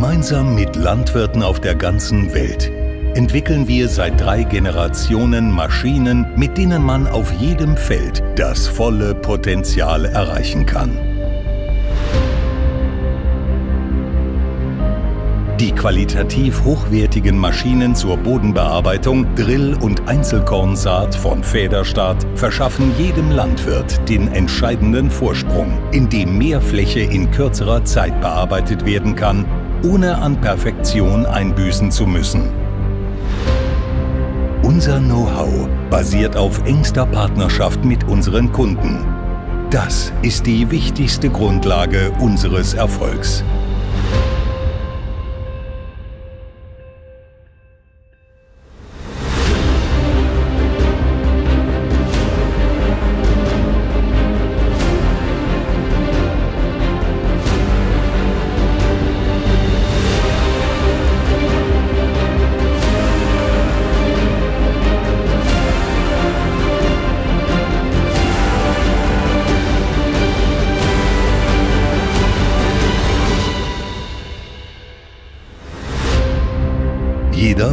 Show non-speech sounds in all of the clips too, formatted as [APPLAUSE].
Gemeinsam mit Landwirten auf der ganzen Welt entwickeln wir seit drei Generationen Maschinen, mit denen man auf jedem Feld das volle Potenzial erreichen kann. Die qualitativ hochwertigen Maschinen zur Bodenbearbeitung, Drill- und Einzelkornsaat von Federstaat verschaffen jedem Landwirt den entscheidenden Vorsprung, indem mehr Fläche in kürzerer Zeit bearbeitet werden kann ohne an Perfektion einbüßen zu müssen. Unser Know-how basiert auf engster Partnerschaft mit unseren Kunden. Das ist die wichtigste Grundlage unseres Erfolgs.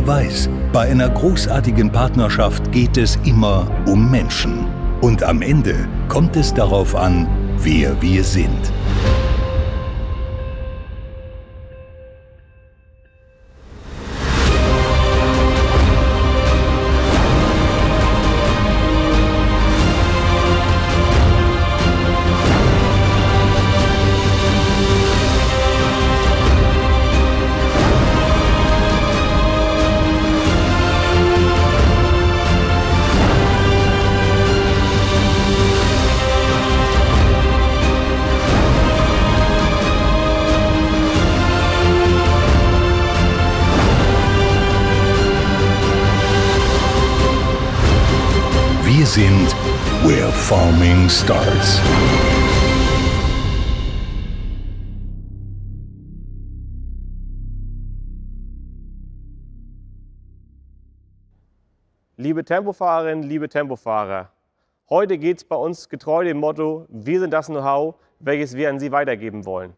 weiß, bei einer großartigen Partnerschaft geht es immer um Menschen. Und am Ende kommt es darauf an, wer wir sind. Song starts. Liebe Tempofahrerinnen, liebe Tempofahrer, heute geht es bei uns getreu dem Motto, wir sind das Know-how, welches wir an Sie weitergeben wollen.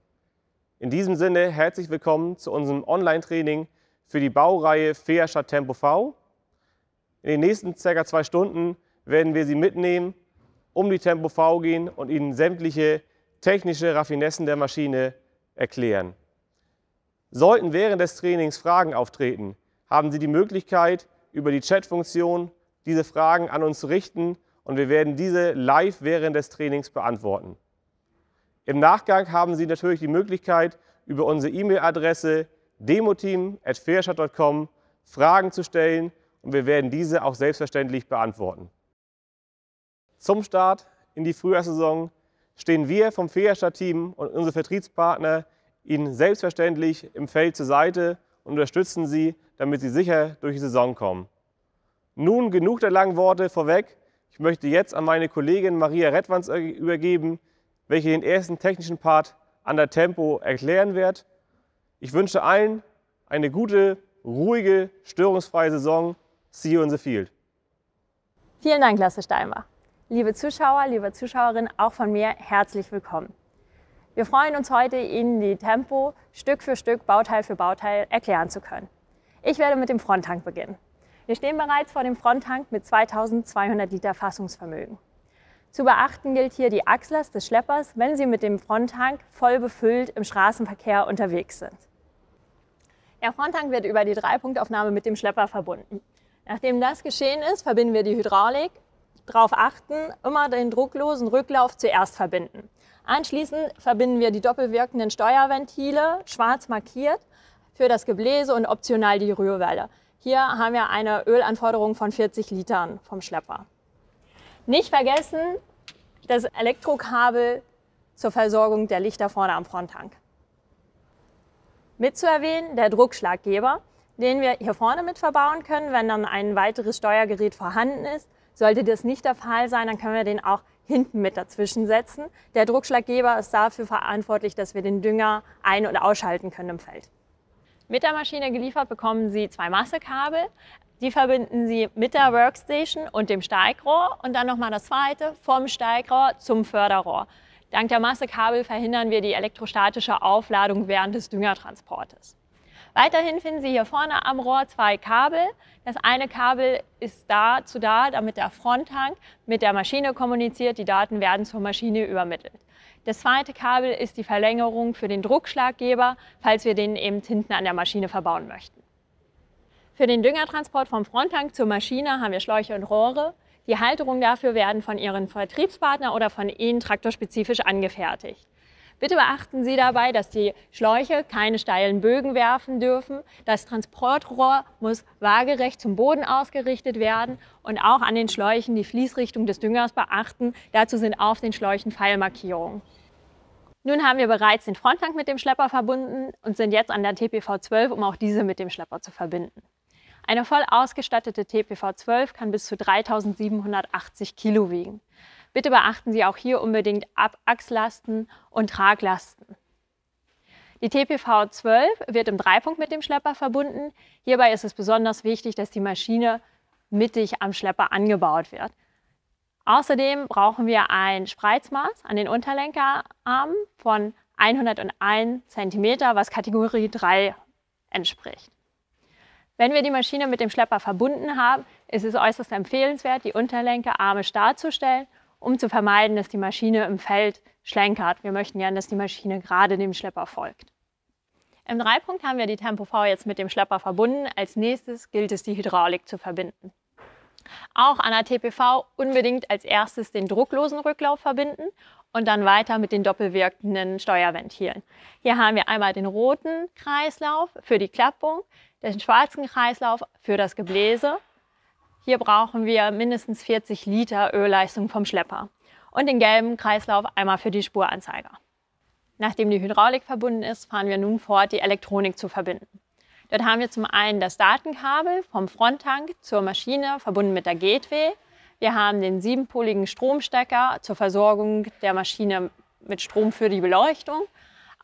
In diesem Sinne herzlich willkommen zu unserem Online-Training für die Baureihe Feerstadt Tempo V. In den nächsten ca. zwei Stunden werden wir Sie mitnehmen um die Tempo V gehen und Ihnen sämtliche technische Raffinessen der Maschine erklären. Sollten während des Trainings Fragen auftreten, haben Sie die Möglichkeit, über die Chatfunktion diese Fragen an uns zu richten und wir werden diese live während des Trainings beantworten. Im Nachgang haben Sie natürlich die Möglichkeit, über unsere E-Mail-Adresse demoteam.fairshot.com Fragen zu stellen und wir werden diese auch selbstverständlich beantworten. Zum Start in die Frühjahrssaison stehen wir vom Fegerstadt-Team und unsere Vertriebspartner Ihnen selbstverständlich im Feld zur Seite und unterstützen Sie, damit Sie sicher durch die Saison kommen. Nun genug der langen Worte vorweg. Ich möchte jetzt an meine Kollegin Maria Redwanz übergeben, welche den ersten technischen Part an der Tempo erklären wird. Ich wünsche allen eine gute, ruhige, störungsfreie Saison. See you in the field. Vielen Dank, Lasse Steinbach. Liebe Zuschauer, liebe Zuschauerinnen, auch von mir herzlich willkommen. Wir freuen uns heute, Ihnen die Tempo Stück für Stück, Bauteil für Bauteil erklären zu können. Ich werde mit dem Fronttank beginnen. Wir stehen bereits vor dem Fronttank mit 2200 Liter Fassungsvermögen. Zu beachten gilt hier die Achslast des Schleppers, wenn Sie mit dem Fronttank voll befüllt im Straßenverkehr unterwegs sind. Der Fronttank wird über die Dreipunktaufnahme mit dem Schlepper verbunden. Nachdem das geschehen ist, verbinden wir die Hydraulik darauf achten, immer den drucklosen Rücklauf zuerst verbinden. Anschließend verbinden wir die doppelwirkenden Steuerventile, schwarz markiert, für das Gebläse und optional die Rührwelle. Hier haben wir eine Ölanforderung von 40 Litern vom Schlepper. Nicht vergessen das Elektrokabel zur Versorgung der Lichter vorne am Fronttank. Mitzuerwähnen der Druckschlaggeber, den wir hier vorne mit verbauen können, wenn dann ein weiteres Steuergerät vorhanden ist sollte das nicht der Fall sein, dann können wir den auch hinten mit dazwischen setzen. Der Druckschlaggeber ist dafür verantwortlich, dass wir den Dünger ein- oder ausschalten können im Feld. Mit der Maschine geliefert bekommen Sie zwei Massekabel. Die verbinden Sie mit der Workstation und dem Steigrohr und dann nochmal das zweite vom Steigrohr zum Förderrohr. Dank der Massekabel verhindern wir die elektrostatische Aufladung während des Düngertransportes. Weiterhin finden Sie hier vorne am Rohr zwei Kabel. Das eine Kabel ist dazu da, damit der Fronttank mit der Maschine kommuniziert. Die Daten werden zur Maschine übermittelt. Das zweite Kabel ist die Verlängerung für den Druckschlaggeber, falls wir den eben hinten an der Maschine verbauen möchten. Für den Düngertransport vom Fronttank zur Maschine haben wir Schläuche und Rohre. Die Halterungen dafür werden von Ihren Vertriebspartner oder von Ihnen traktorspezifisch angefertigt. Bitte beachten Sie dabei, dass die Schläuche keine steilen Bögen werfen dürfen. Das Transportrohr muss waagerecht zum Boden ausgerichtet werden und auch an den Schläuchen die Fließrichtung des Düngers beachten. Dazu sind auf den Schläuchen Pfeilmarkierungen. Nun haben wir bereits den Fronttank mit dem Schlepper verbunden und sind jetzt an der TPV12, um auch diese mit dem Schlepper zu verbinden. Eine voll ausgestattete TPV12 kann bis zu 3780 Kilo wiegen. Bitte beachten Sie auch hier unbedingt Abachslasten und Traglasten. Die TPV 12 wird im Dreipunkt mit dem Schlepper verbunden. Hierbei ist es besonders wichtig, dass die Maschine mittig am Schlepper angebaut wird. Außerdem brauchen wir ein Spreizmaß an den Unterlenkerarmen von 101 cm, was Kategorie 3 entspricht. Wenn wir die Maschine mit dem Schlepper verbunden haben, ist es äußerst empfehlenswert, die Unterlenkerarme zu stellen um zu vermeiden, dass die Maschine im Feld schlenkert. Wir möchten gerne, dass die Maschine gerade dem Schlepper folgt. Im Dreipunkt haben wir die Tempo V jetzt mit dem Schlepper verbunden. Als nächstes gilt es, die Hydraulik zu verbinden. Auch an der TPV unbedingt als erstes den drucklosen Rücklauf verbinden und dann weiter mit den doppelwirkenden Steuerventilen. Hier haben wir einmal den roten Kreislauf für die Klappung, den schwarzen Kreislauf für das Gebläse hier brauchen wir mindestens 40 Liter Ölleistung vom Schlepper und den gelben Kreislauf einmal für die Spuranzeiger. Nachdem die Hydraulik verbunden ist, fahren wir nun fort, die Elektronik zu verbinden. Dort haben wir zum einen das Datenkabel vom Fronttank zur Maschine verbunden mit der Gateway. Wir haben den siebenpoligen Stromstecker zur Versorgung der Maschine mit Strom für die Beleuchtung.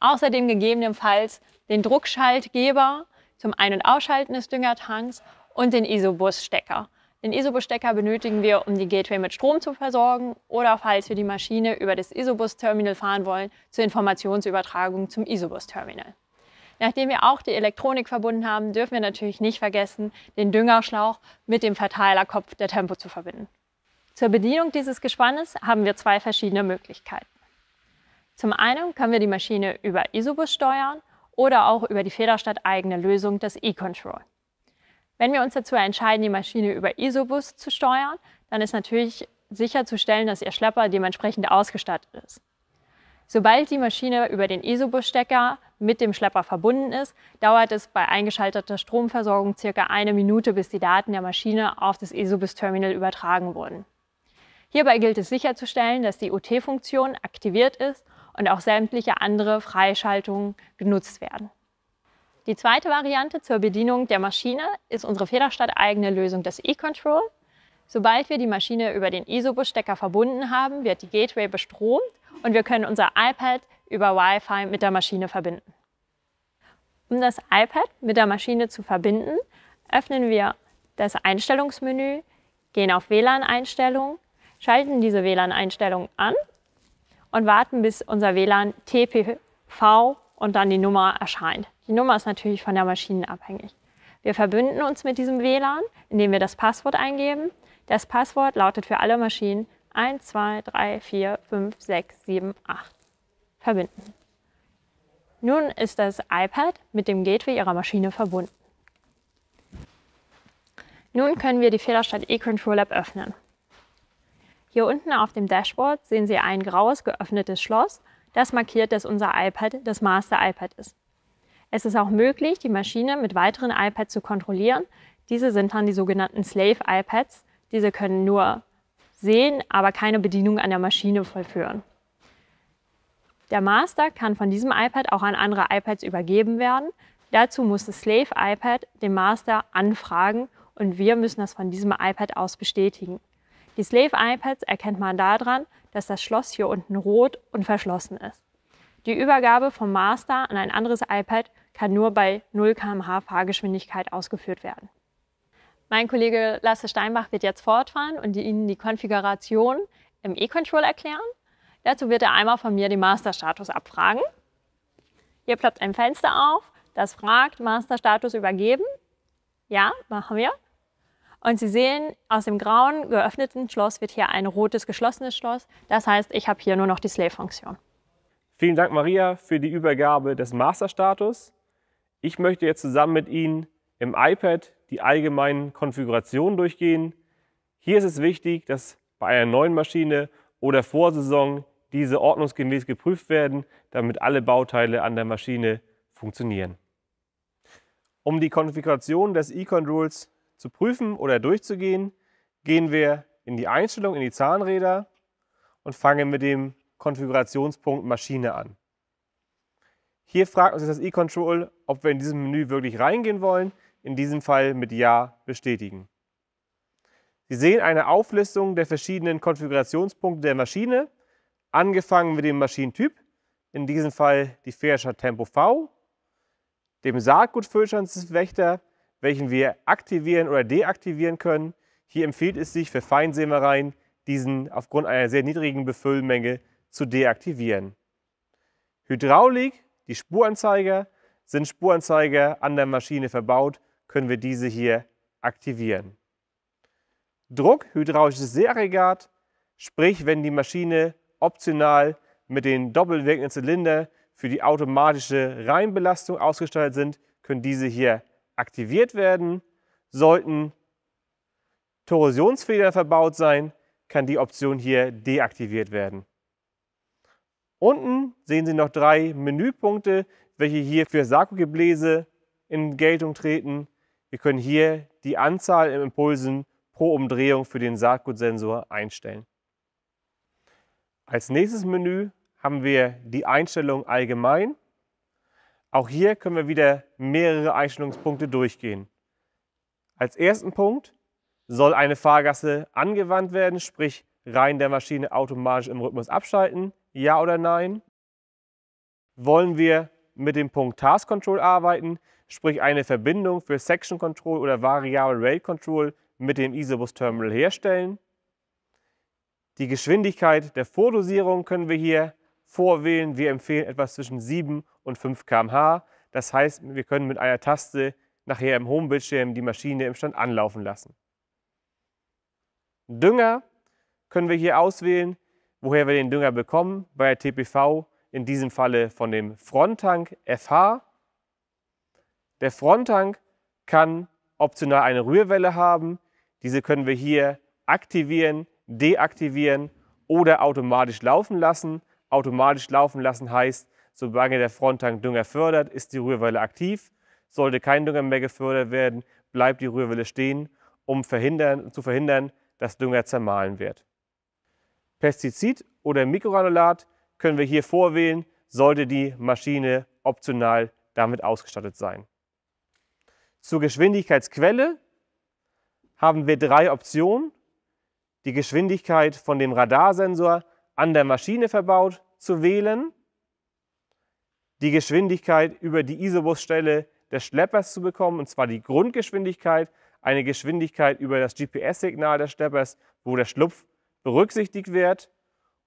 Außerdem gegebenenfalls den Druckschaltgeber zum Ein- und Ausschalten des Düngertanks und den Isobus-Stecker den ISOBUS-Stecker benötigen wir, um die Gateway mit Strom zu versorgen oder falls wir die Maschine über das ISOBUS-Terminal fahren wollen, zur Informationsübertragung zum ISOBUS-Terminal. Nachdem wir auch die Elektronik verbunden haben, dürfen wir natürlich nicht vergessen, den Düngerschlauch mit dem Verteilerkopf der Tempo zu verbinden. Zur Bedienung dieses Gespannes haben wir zwei verschiedene Möglichkeiten. Zum einen können wir die Maschine über ISOBUS steuern oder auch über die Federstadt eigene Lösung, das E-Control. Wenn wir uns dazu entscheiden, die Maschine über ISOBUS zu steuern, dann ist natürlich sicherzustellen, dass Ihr Schlepper dementsprechend ausgestattet ist. Sobald die Maschine über den ISOBUS-Stecker mit dem Schlepper verbunden ist, dauert es bei eingeschalteter Stromversorgung circa eine Minute, bis die Daten der Maschine auf das ISOBUS-Terminal übertragen wurden. Hierbei gilt es sicherzustellen, dass die OT-Funktion aktiviert ist und auch sämtliche andere Freischaltungen genutzt werden. Die zweite Variante zur Bedienung der Maschine ist unsere federstadteigene Lösung des E-Control. Sobald wir die Maschine über den ISO-Busstecker verbunden haben, wird die Gateway bestromt und wir können unser iPad über Wi-Fi mit der Maschine verbinden. Um das iPad mit der Maschine zu verbinden, öffnen wir das Einstellungsmenü, gehen auf WLAN-Einstellungen, schalten diese WLAN-Einstellungen an und warten, bis unser WLAN TPV und dann die Nummer erscheint. Die Nummer ist natürlich von der Maschine abhängig. Wir verbünden uns mit diesem WLAN, indem wir das Passwort eingeben. Das Passwort lautet für alle Maschinen 1, 2, 3, 4, 5, 6, 7, 8. Verbinden. Nun ist das iPad mit dem Gateway Ihrer Maschine verbunden. Nun können wir die Fehlerstadt eControl App öffnen. Hier unten auf dem Dashboard sehen Sie ein graues geöffnetes Schloss. Das markiert, dass unser iPad das Master iPad ist. Es ist auch möglich, die Maschine mit weiteren iPads zu kontrollieren. Diese sind dann die sogenannten Slave iPads. Diese können nur sehen, aber keine Bedienung an der Maschine vollführen. Der Master kann von diesem iPad auch an andere iPads übergeben werden. Dazu muss das Slave iPad den Master anfragen und wir müssen das von diesem iPad aus bestätigen. Die Slave iPads erkennt man daran, dass das Schloss hier unten rot und verschlossen ist. Die Übergabe vom Master an ein anderes iPad kann nur bei 0 km/h Fahrgeschwindigkeit ausgeführt werden. Mein Kollege Lasse Steinbach wird jetzt fortfahren und Ihnen die Konfiguration im E-Control erklären. Dazu wird er einmal von mir den Masterstatus abfragen. Hier ploppt ein Fenster auf, das fragt Masterstatus übergeben. Ja, machen wir. Und Sie sehen, aus dem grauen geöffneten Schloss wird hier ein rotes geschlossenes Schloss. Das heißt, ich habe hier nur noch die Slave-Funktion. Vielen Dank, Maria, für die Übergabe des Masterstatus. Ich möchte jetzt zusammen mit Ihnen im iPad die allgemeinen Konfigurationen durchgehen. Hier ist es wichtig, dass bei einer neuen Maschine oder Vorsaison diese ordnungsgemäß geprüft werden, damit alle Bauteile an der Maschine funktionieren. Um die Konfiguration des Econ Rules zu prüfen oder durchzugehen, gehen wir in die Einstellung, in die Zahnräder und fangen mit dem Konfigurationspunkt Maschine an. Hier fragt uns das E-Control, ob wir in diesem Menü wirklich reingehen wollen. In diesem Fall mit Ja bestätigen. Sie sehen eine Auflistung der verschiedenen Konfigurationspunkte der Maschine, angefangen mit dem Maschinentyp, in diesem Fall die Fährschaft Tempo V, dem Saatgutfüllstandswächter, welchen wir aktivieren oder deaktivieren können. Hier empfiehlt es sich für Feinsämereien, diesen aufgrund einer sehr niedrigen Befüllmenge zu deaktivieren. Hydraulik die Spuranzeiger. Sind Spuranzeiger an der Maschine verbaut, können wir diese hier aktivieren. Druck, hydraulisches Seeraggregat, sprich wenn die Maschine optional mit den doppelwirkenden Zylinder für die automatische Reinbelastung ausgestattet sind, können diese hier aktiviert werden. Sollten Torsionsfedern verbaut sein, kann die Option hier deaktiviert werden. Unten sehen Sie noch drei Menüpunkte, welche hier für Saku-Gebläse in Geltung treten. Wir können hier die Anzahl im Impulsen pro Umdrehung für den Saatgutsensor einstellen. Als nächstes Menü haben wir die Einstellung allgemein. Auch hier können wir wieder mehrere Einstellungspunkte durchgehen. Als ersten Punkt soll eine Fahrgasse angewandt werden, sprich rein der Maschine automatisch im Rhythmus abschalten. Ja oder nein? Wollen wir mit dem Punkt Task Control arbeiten, sprich eine Verbindung für Section Control oder Variable Rate Control mit dem Isobus Terminal herstellen? Die Geschwindigkeit der Vordosierung können wir hier vorwählen. Wir empfehlen etwas zwischen 7 und 5 km/h. Das heißt, wir können mit einer Taste nachher im Homebildschirm die Maschine im Stand anlaufen lassen. Dünger können wir hier auswählen, woher wir den Dünger bekommen. Bei der TPV in diesem Falle von dem Fronttank FH. Der Fronttank kann optional eine Rührwelle haben. Diese können wir hier aktivieren, deaktivieren oder automatisch laufen lassen. Automatisch laufen lassen heißt, solange der Fronttank Dünger fördert, ist die Rührwelle aktiv. Sollte kein Dünger mehr gefördert werden, bleibt die Rührwelle stehen, um verhindern, zu verhindern, dass Dünger zermahlen wird. Pestizid oder Mikrogranulat können wir hier vorwählen, sollte die Maschine optional damit ausgestattet sein. Zur Geschwindigkeitsquelle haben wir drei Optionen. Die Geschwindigkeit von dem Radarsensor an der Maschine verbaut zu wählen, die Geschwindigkeit über die Isobus-Stelle des Schleppers zu bekommen, und zwar die Grundgeschwindigkeit, eine Geschwindigkeit über das GPS-Signal des Schleppers, wo der Schlupf berücksichtigt wird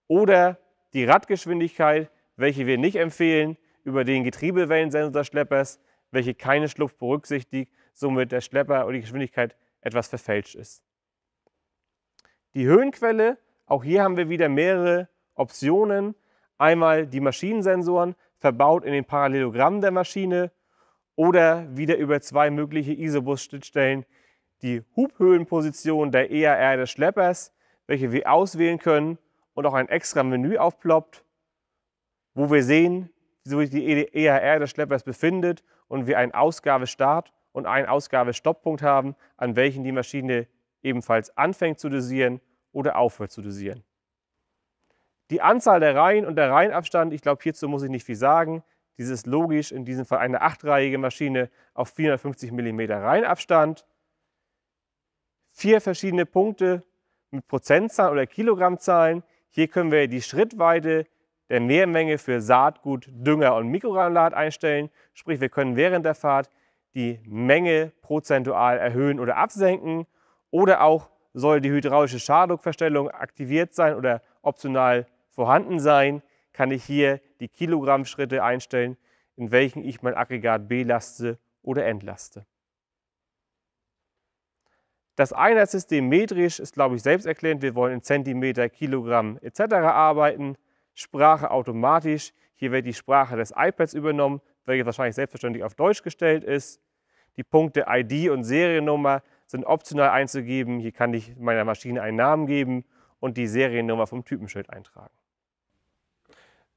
oder die Radgeschwindigkeit, welche wir nicht empfehlen, über den Getriebewellensensor des Schleppers, welche keine Schlupf berücksichtigt, somit der Schlepper oder die Geschwindigkeit etwas verfälscht ist. Die Höhenquelle, auch hier haben wir wieder mehrere Optionen. Einmal die Maschinensensoren, verbaut in den Parallelogramm der Maschine oder wieder über zwei mögliche Isobus-Schnittstellen die Hubhöhenposition der EAR des Schleppers, welche wir auswählen können und auch ein extra Menü aufploppt, wo wir sehen, wie sich die EHR e des Schleppers befindet und wir einen Ausgabestart und einen Ausgabestopppunkt haben, an welchen die Maschine ebenfalls anfängt zu dosieren oder aufhört zu dosieren. Die Anzahl der Reihen und der Reihenabstand, ich glaube, hierzu muss ich nicht viel sagen. Dies ist logisch, in diesem Fall eine achtreihige Maschine auf 450 mm Reihenabstand. Vier verschiedene Punkte mit Prozentzahlen oder Kilogrammzahlen. Hier können wir die Schrittweite der Mehrmenge für Saatgut, Dünger und Mikrogranulat einstellen. Sprich, wir können während der Fahrt die Menge prozentual erhöhen oder absenken. Oder auch soll die hydraulische Schardruckverstellung aktiviert sein oder optional vorhanden sein, kann ich hier die Kilogrammschritte einstellen, in welchen ich mein Aggregat belaste oder entlaste. Das Einheitssystem metrisch ist, glaube ich, selbsterklärend. Wir wollen in Zentimeter, Kilogramm etc. arbeiten. Sprache automatisch. Hier wird die Sprache des iPads übernommen, welche wahrscheinlich selbstverständlich auf Deutsch gestellt ist. Die Punkte ID und Seriennummer sind optional einzugeben. Hier kann ich meiner Maschine einen Namen geben und die Seriennummer vom Typenschild eintragen.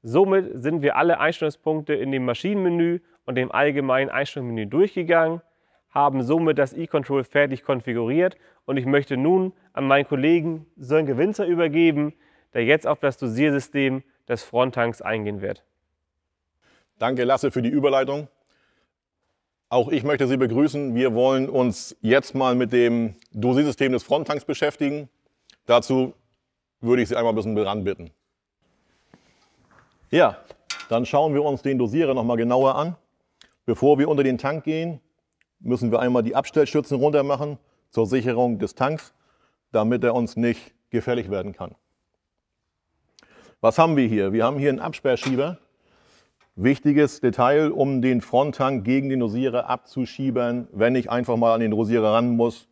Somit sind wir alle Einstellungspunkte in dem Maschinenmenü und dem allgemeinen Einstellungsmenü durchgegangen haben somit das E-Control fertig konfiguriert und ich möchte nun an meinen Kollegen Sönke Gewinzer übergeben, der jetzt auf das Dosiersystem des Fronttanks eingehen wird. Danke Lasse für die Überleitung. Auch ich möchte Sie begrüßen. Wir wollen uns jetzt mal mit dem Dosiersystem des Fronttanks beschäftigen. Dazu würde ich Sie einmal ein bisschen bitten. Ja, dann schauen wir uns den Dosierer nochmal genauer an. Bevor wir unter den Tank gehen, müssen wir einmal die Abstellschützen runter machen zur Sicherung des Tanks, damit er uns nicht gefährlich werden kann. Was haben wir hier? Wir haben hier einen Absperrschieber. Wichtiges Detail, um den Fronttank gegen den Dosierer abzuschiebern, wenn ich einfach mal an den Dosierer ran muss,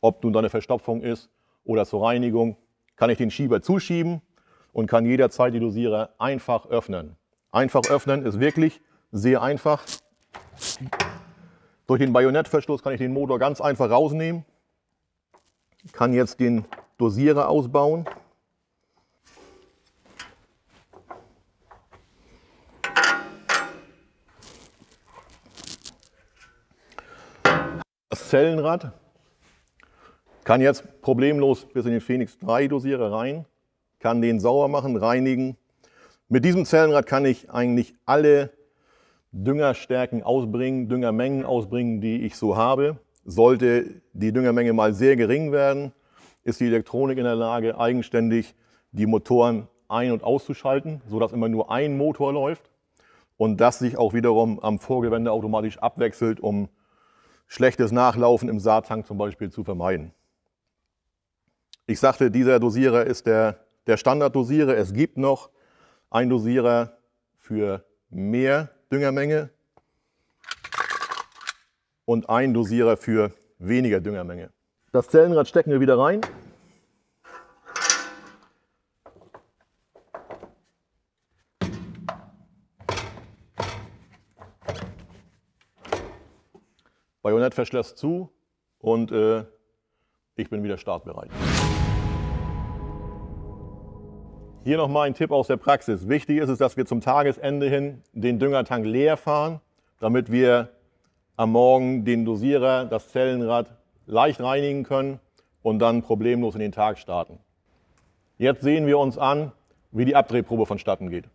ob nun da eine Verstopfung ist oder zur Reinigung, kann ich den Schieber zuschieben und kann jederzeit die Dosierer einfach öffnen. Einfach öffnen ist wirklich sehr einfach. Durch den Bajonettverschluss kann ich den Motor ganz einfach rausnehmen. Kann jetzt den Dosierer ausbauen. Das Zellenrad kann jetzt problemlos bis in den Phoenix 3 Dosierer rein, kann den sauber machen, reinigen. Mit diesem Zellenrad kann ich eigentlich alle Düngerstärken ausbringen, Düngermengen ausbringen, die ich so habe. Sollte die Düngermenge mal sehr gering werden, ist die Elektronik in der Lage, eigenständig die Motoren ein- und auszuschalten, sodass immer nur ein Motor läuft und das sich auch wiederum am Vorgewende automatisch abwechselt, um schlechtes Nachlaufen im Saattank zum Beispiel zu vermeiden. Ich sagte, dieser Dosierer ist der, der Standarddosierer. Es gibt noch einen Dosierer für mehr Düngermenge und ein Dosierer für weniger Düngermenge. Das Zellenrad stecken wir wieder rein. Bajonettverschluss zu und äh, ich bin wieder startbereit. Hier nochmal ein Tipp aus der Praxis. Wichtig ist es, dass wir zum Tagesende hin den Düngertank leer fahren, damit wir am Morgen den Dosierer, das Zellenrad leicht reinigen können und dann problemlos in den Tag starten. Jetzt sehen wir uns an, wie die Abdrehprobe vonstatten geht.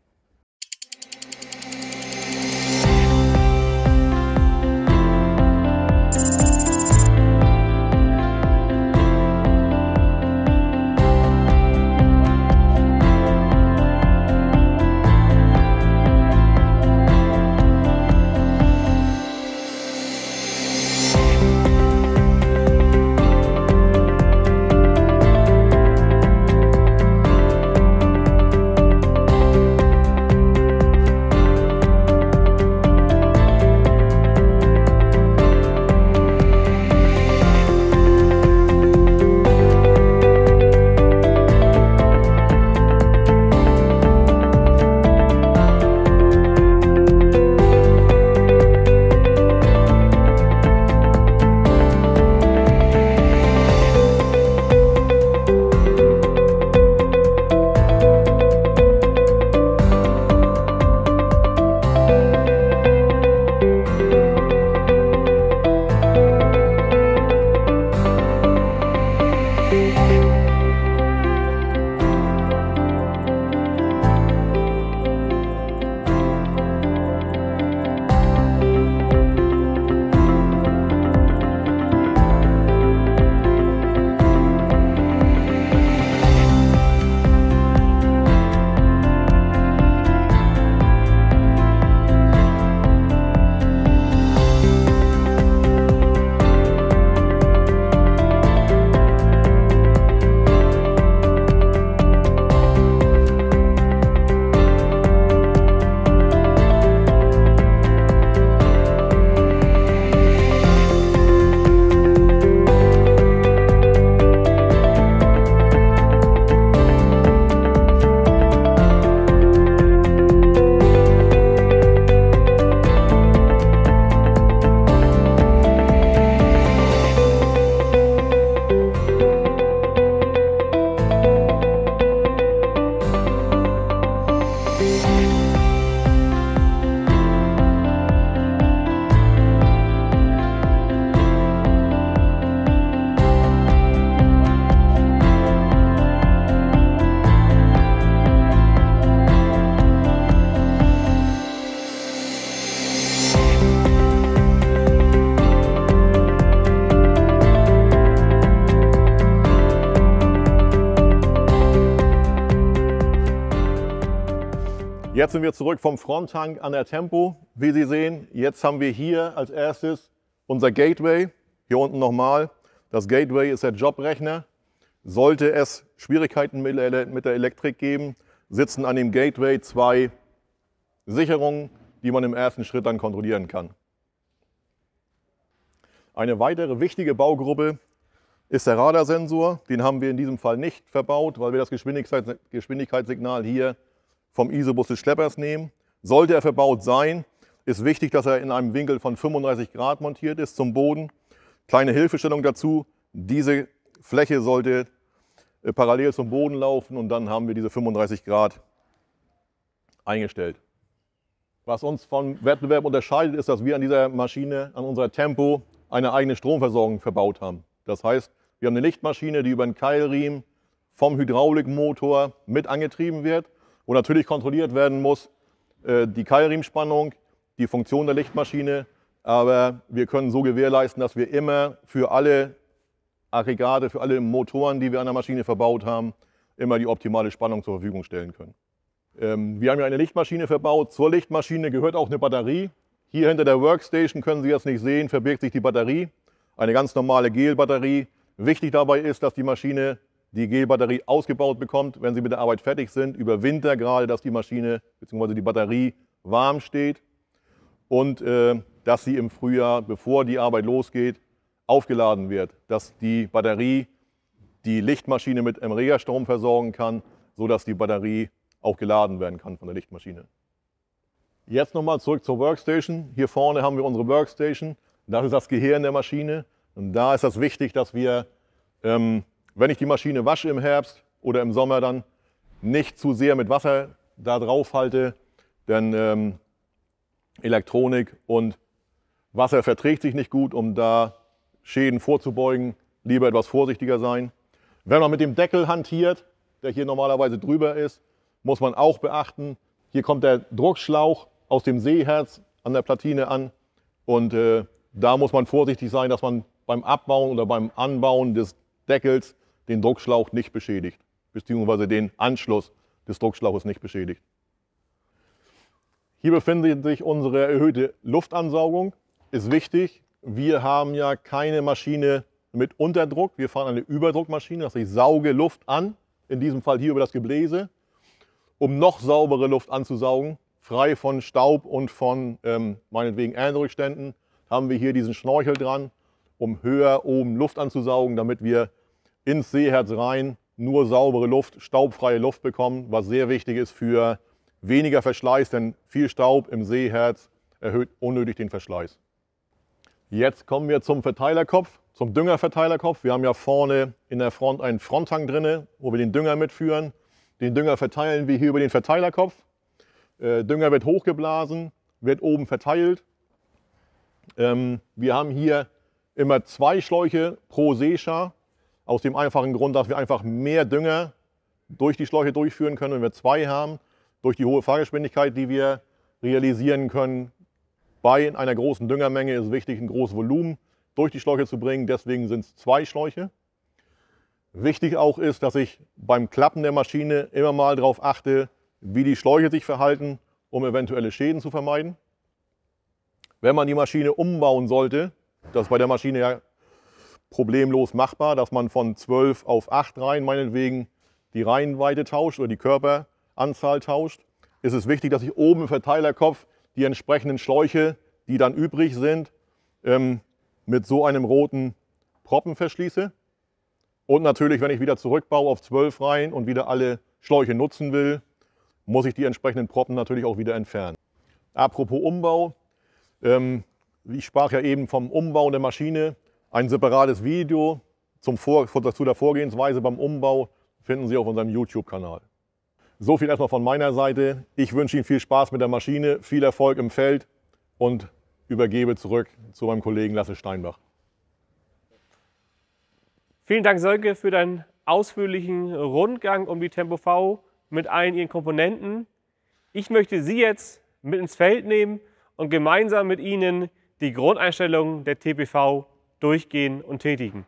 Jetzt sind wir zurück vom Fronttank an der Tempo. Wie Sie sehen, jetzt haben wir hier als erstes unser Gateway. Hier unten nochmal. Das Gateway ist der Jobrechner. Sollte es Schwierigkeiten mit der Elektrik geben, sitzen an dem Gateway zwei Sicherungen, die man im ersten Schritt dann kontrollieren kann. Eine weitere wichtige Baugruppe ist der Radarsensor. Den haben wir in diesem Fall nicht verbaut, weil wir das Geschwindigkeitssignal hier vom Isobus des Schleppers nehmen. Sollte er verbaut sein, ist wichtig, dass er in einem Winkel von 35 Grad montiert ist zum Boden. Kleine Hilfestellung dazu, diese Fläche sollte äh, parallel zum Boden laufen und dann haben wir diese 35 Grad eingestellt. Was uns vom Wettbewerb unterscheidet, ist, dass wir an dieser Maschine, an unserer Tempo, eine eigene Stromversorgung verbaut haben. Das heißt, wir haben eine Lichtmaschine, die über einen Keilriemen vom Hydraulikmotor mit angetrieben wird wo natürlich kontrolliert werden muss, äh, die Keilriemspannung, die Funktion der Lichtmaschine, aber wir können so gewährleisten, dass wir immer für alle Aggregate, für alle Motoren, die wir an der Maschine verbaut haben, immer die optimale Spannung zur Verfügung stellen können. Ähm, wir haben ja eine Lichtmaschine verbaut. Zur Lichtmaschine gehört auch eine Batterie. Hier hinter der Workstation können Sie das nicht sehen, verbirgt sich die Batterie. Eine ganz normale Gel-Batterie. Wichtig dabei ist, dass die Maschine die Gel-Batterie ausgebaut bekommt, wenn sie mit der Arbeit fertig sind, über Winter gerade, dass die Maschine bzw. die Batterie warm steht und äh, dass sie im Frühjahr, bevor die Arbeit losgeht, aufgeladen wird, dass die Batterie die Lichtmaschine mit Emrega-Strom versorgen kann, sodass die Batterie auch geladen werden kann von der Lichtmaschine. Jetzt nochmal zurück zur Workstation. Hier vorne haben wir unsere Workstation. Das ist das Gehirn der Maschine. Und da ist das wichtig, dass wir ähm, wenn ich die Maschine wasche im Herbst oder im Sommer dann, nicht zu sehr mit Wasser da drauf halte, denn ähm, Elektronik und Wasser verträgt sich nicht gut, um da Schäden vorzubeugen. Lieber etwas vorsichtiger sein. Wenn man mit dem Deckel hantiert, der hier normalerweise drüber ist, muss man auch beachten. Hier kommt der Druckschlauch aus dem Seeherz an der Platine an und äh, da muss man vorsichtig sein, dass man beim Abbauen oder beim Anbauen des Deckels den Druckschlauch nicht beschädigt, beziehungsweise den Anschluss des Druckschlauches nicht beschädigt. Hier befindet sich unsere erhöhte Luftansaugung. Ist wichtig, wir haben ja keine Maschine mit Unterdruck, wir fahren eine Überdruckmaschine, dass ich sauge Luft an, in diesem Fall hier über das Gebläse, um noch saubere Luft anzusaugen, frei von Staub und von ähm, meinetwegen Erdrückständen, haben wir hier diesen Schnorchel dran, um höher oben Luft anzusaugen, damit wir ins Seeherz rein, nur saubere Luft, staubfreie Luft bekommen, was sehr wichtig ist für weniger Verschleiß, denn viel Staub im Seeherz erhöht unnötig den Verschleiß. Jetzt kommen wir zum Verteilerkopf, zum Düngerverteilerkopf. Wir haben ja vorne in der Front einen Fronttank drin, wo wir den Dünger mitführen. Den Dünger verteilen wir hier über den Verteilerkopf. Äh, Dünger wird hochgeblasen, wird oben verteilt. Ähm, wir haben hier immer zwei Schläuche pro Seeschar. Aus dem einfachen Grund, dass wir einfach mehr Dünger durch die Schläuche durchführen können, wenn wir zwei haben. Durch die hohe Fahrgeschwindigkeit, die wir realisieren können. Bei einer großen Düngermenge ist es wichtig, ein großes Volumen durch die Schläuche zu bringen. Deswegen sind es zwei Schläuche. Wichtig auch ist, dass ich beim Klappen der Maschine immer mal darauf achte, wie die Schläuche sich verhalten, um eventuelle Schäden zu vermeiden. Wenn man die Maschine umbauen sollte, das ist bei der Maschine ja problemlos machbar, dass man von 12 auf 8 Reihen meinetwegen die Reihenweite tauscht oder die Körperanzahl tauscht, ist es wichtig, dass ich oben im Verteilerkopf die entsprechenden Schläuche, die dann übrig sind, ähm, mit so einem roten Proppen verschließe. Und natürlich, wenn ich wieder zurückbaue auf 12 Reihen und wieder alle Schläuche nutzen will, muss ich die entsprechenden Proppen natürlich auch wieder entfernen. Apropos Umbau, ähm, ich sprach ja eben vom Umbau der Maschine. Ein separates Video zum Vor zu der Vorgehensweise beim Umbau finden Sie auf unserem YouTube-Kanal. So viel erstmal von meiner Seite. Ich wünsche Ihnen viel Spaß mit der Maschine, viel Erfolg im Feld und übergebe zurück zu meinem Kollegen Lasse Steinbach. Vielen Dank, Sölke, für deinen ausführlichen Rundgang um die Tempo V mit allen ihren Komponenten. Ich möchte Sie jetzt mit ins Feld nehmen und gemeinsam mit Ihnen die Grundeinstellungen der TPV durchgehen und tätigen.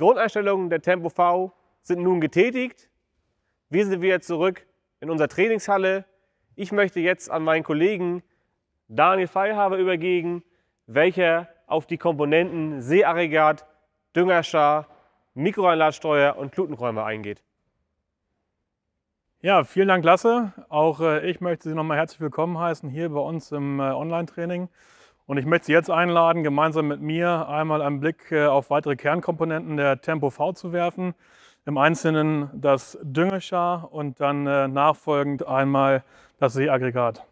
Grundeinstellungen der Tempo V sind nun getätigt. Wir sind wieder zurück in unserer Trainingshalle. Ich möchte jetzt an meinen Kollegen Daniel Feilhaber übergeben, welcher auf die Komponenten Seeaggregat, Düngerschar, Mikroeinladsteuer und Glutenräume eingeht. Ja, vielen Dank, Lasse. Auch äh, ich möchte Sie nochmal herzlich willkommen heißen hier bei uns im äh, Online-Training. Und ich möchte Sie jetzt einladen, gemeinsam mit mir einmal einen Blick äh, auf weitere Kernkomponenten der Tempo V zu werfen. Im Einzelnen das Düngeschar und dann äh, nachfolgend einmal das Seeaggregat.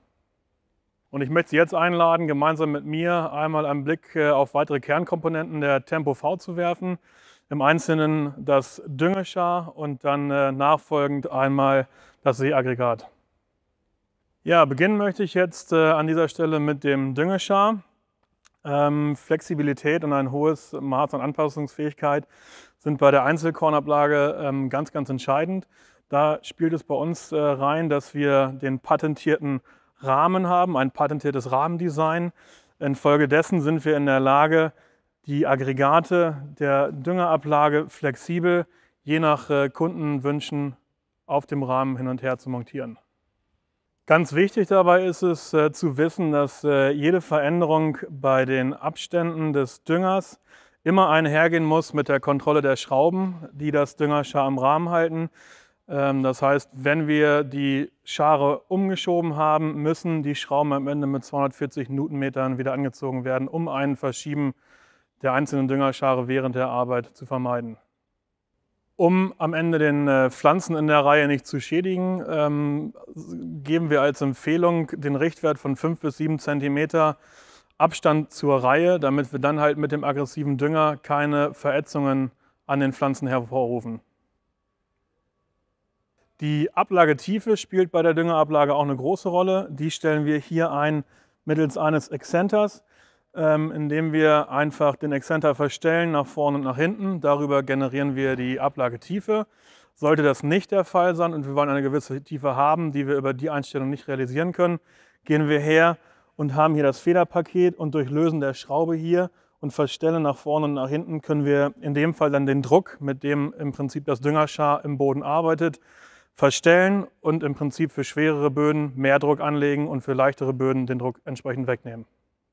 Und ich möchte Sie jetzt einladen, gemeinsam mit mir einmal einen Blick äh, auf weitere Kernkomponenten der Tempo V zu werfen. Im Einzelnen das Düngeschar und dann nachfolgend einmal das Seeaggregat. Ja, beginnen möchte ich jetzt äh, an dieser Stelle mit dem Düngeschar. Ähm, Flexibilität und ein hohes Maß an Anpassungsfähigkeit sind bei der Einzelkornablage ähm, ganz, ganz entscheidend. Da spielt es bei uns äh, rein, dass wir den patentierten Rahmen haben, ein patentiertes Rahmendesign. Infolgedessen sind wir in der Lage, die Aggregate der Düngerablage flexibel je nach äh, Kundenwünschen auf dem Rahmen hin und her zu montieren. Ganz wichtig dabei ist es äh, zu wissen, dass äh, jede Veränderung bei den Abständen des Düngers immer einhergehen muss mit der Kontrolle der Schrauben, die das Düngerschar im Rahmen halten. Ähm, das heißt, wenn wir die Schare umgeschoben haben, müssen die Schrauben am Ende mit 240 Newtonmetern wieder angezogen werden, um ein Verschieben der einzelnen Düngerschare während der Arbeit zu vermeiden. Um am Ende den äh, Pflanzen in der Reihe nicht zu schädigen, ähm, geben wir als Empfehlung den Richtwert von 5 bis 7 cm Abstand zur Reihe, damit wir dann halt mit dem aggressiven Dünger keine Verätzungen an den Pflanzen hervorrufen. Die Ablagetiefe spielt bei der Düngerablage auch eine große Rolle. Die stellen wir hier ein mittels eines Exzenters. Ähm, indem wir einfach den Exzenter verstellen nach vorne und nach hinten. Darüber generieren wir die Ablagetiefe. Sollte das nicht der Fall sein und wir wollen eine gewisse Tiefe haben, die wir über die Einstellung nicht realisieren können, gehen wir her und haben hier das Federpaket und durch Lösen der Schraube hier und verstellen nach vorne und nach hinten können wir in dem Fall dann den Druck, mit dem im Prinzip das Düngerschar im Boden arbeitet, verstellen und im Prinzip für schwerere Böden mehr Druck anlegen und für leichtere Böden den Druck entsprechend wegnehmen.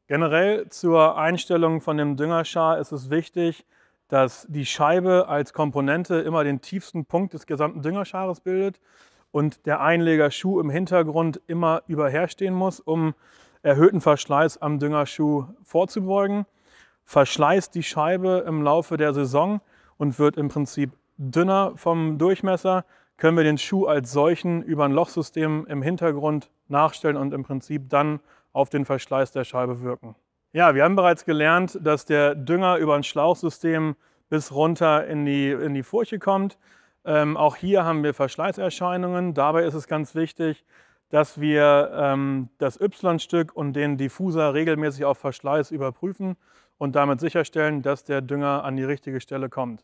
Generell zur Einstellung von dem Düngerschar ist es wichtig, dass die Scheibe als Komponente immer den tiefsten Punkt des gesamten Düngerschares bildet und der Einlegerschuh im Hintergrund immer überherstehen muss, um erhöhten Verschleiß am Düngerschuh vorzubeugen. Verschleißt die Scheibe im Laufe der Saison und wird im Prinzip dünner vom Durchmesser, können wir den Schuh als solchen über ein Lochsystem im Hintergrund nachstellen und im Prinzip dann auf den Verschleiß der Scheibe wirken. Ja, wir haben bereits gelernt, dass der Dünger über ein Schlauchsystem bis runter in die, in die Furche kommt. Ähm, auch hier haben wir Verschleißerscheinungen. Dabei ist es ganz wichtig, dass wir ähm, das Y-Stück und den Diffuser regelmäßig auf Verschleiß überprüfen und damit sicherstellen, dass der Dünger an die richtige Stelle kommt.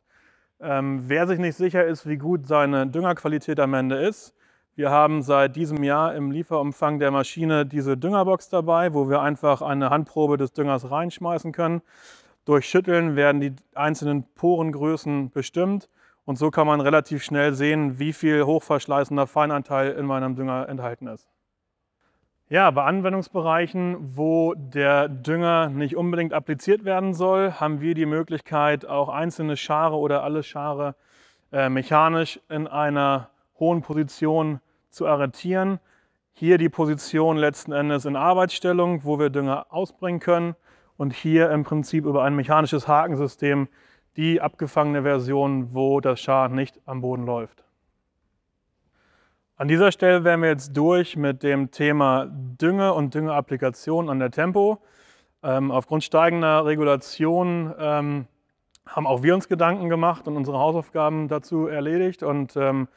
Ähm, wer sich nicht sicher ist, wie gut seine Düngerqualität am Ende ist, wir haben seit diesem Jahr im Lieferumfang der Maschine diese Düngerbox dabei, wo wir einfach eine Handprobe des Düngers reinschmeißen können. Durch Schütteln werden die einzelnen Porengrößen bestimmt und so kann man relativ schnell sehen, wie viel hochverschleißender Feinanteil in meinem Dünger enthalten ist. Ja, bei Anwendungsbereichen, wo der Dünger nicht unbedingt appliziert werden soll, haben wir die Möglichkeit, auch einzelne Schare oder alle Schare äh, mechanisch in einer hohen Positionen zu arretieren. Hier die Position letzten Endes in Arbeitsstellung, wo wir Dünger ausbringen können. Und hier im Prinzip über ein mechanisches Hakensystem die abgefangene Version, wo das Schar nicht am Boden läuft. An dieser Stelle wären wir jetzt durch mit dem Thema Dünge und Düngeapplikation an der Tempo. Ähm, aufgrund steigender Regulation ähm, haben auch wir uns Gedanken gemacht und unsere Hausaufgaben dazu erledigt und ähm,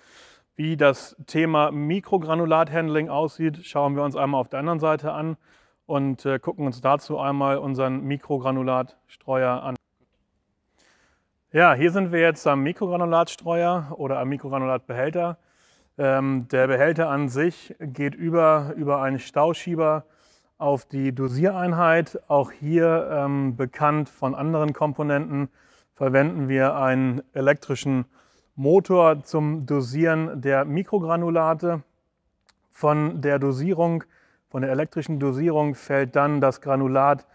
wie das Thema Mikrogranulathandling aussieht, schauen wir uns einmal auf der anderen Seite an und äh, gucken uns dazu einmal unseren Mikrogranulatstreuer an. Ja, hier sind wir jetzt am Mikrogranulatstreuer oder am Mikrogranulatbehälter. Ähm, der Behälter an sich geht über, über einen Stauschieber auf die Dosiereinheit. Auch hier ähm, bekannt von anderen Komponenten verwenden wir einen elektrischen Motor zum Dosieren der Mikrogranulate. Von der Dosierung, von der elektrischen Dosierung fällt dann das Granulat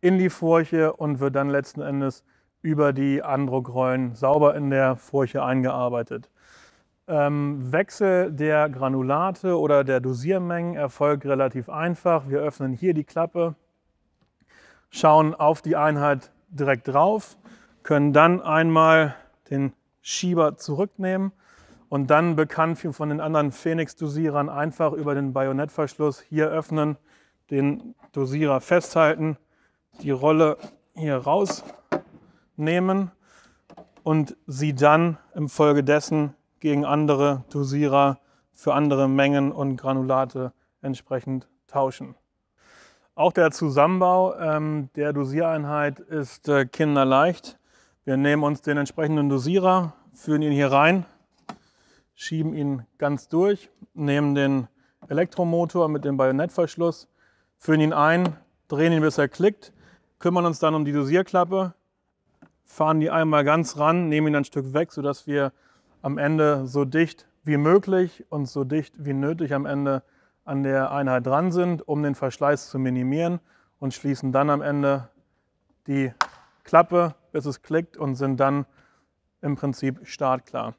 in die Furche und wird dann letzten Endes über die Andruckrollen sauber in der Furche eingearbeitet. Ähm, Wechsel der Granulate oder der Dosiermengen erfolgt relativ einfach. Wir öffnen hier die Klappe, schauen auf die Einheit direkt drauf, können dann einmal den Schieber zurücknehmen und dann bekannt wie von den anderen Phoenix-Dosierern einfach über den Bajonettverschluss hier öffnen, den Dosierer festhalten, die Rolle hier rausnehmen und sie dann im infolgedessen gegen andere Dosierer für andere Mengen und Granulate entsprechend tauschen. Auch der Zusammenbau ähm, der Dosiereinheit ist äh, kinderleicht. Wir nehmen uns den entsprechenden Dosierer, führen ihn hier rein, schieben ihn ganz durch, nehmen den Elektromotor mit dem Bajonettverschluss, führen ihn ein, drehen ihn bis er klickt, kümmern uns dann um die Dosierklappe, fahren die einmal ganz ran, nehmen ihn ein Stück weg, sodass wir am Ende so dicht wie möglich und so dicht wie nötig am Ende an der Einheit dran sind, um den Verschleiß zu minimieren und schließen dann am Ende die Klappe bis es klickt und sind dann im Prinzip startklar.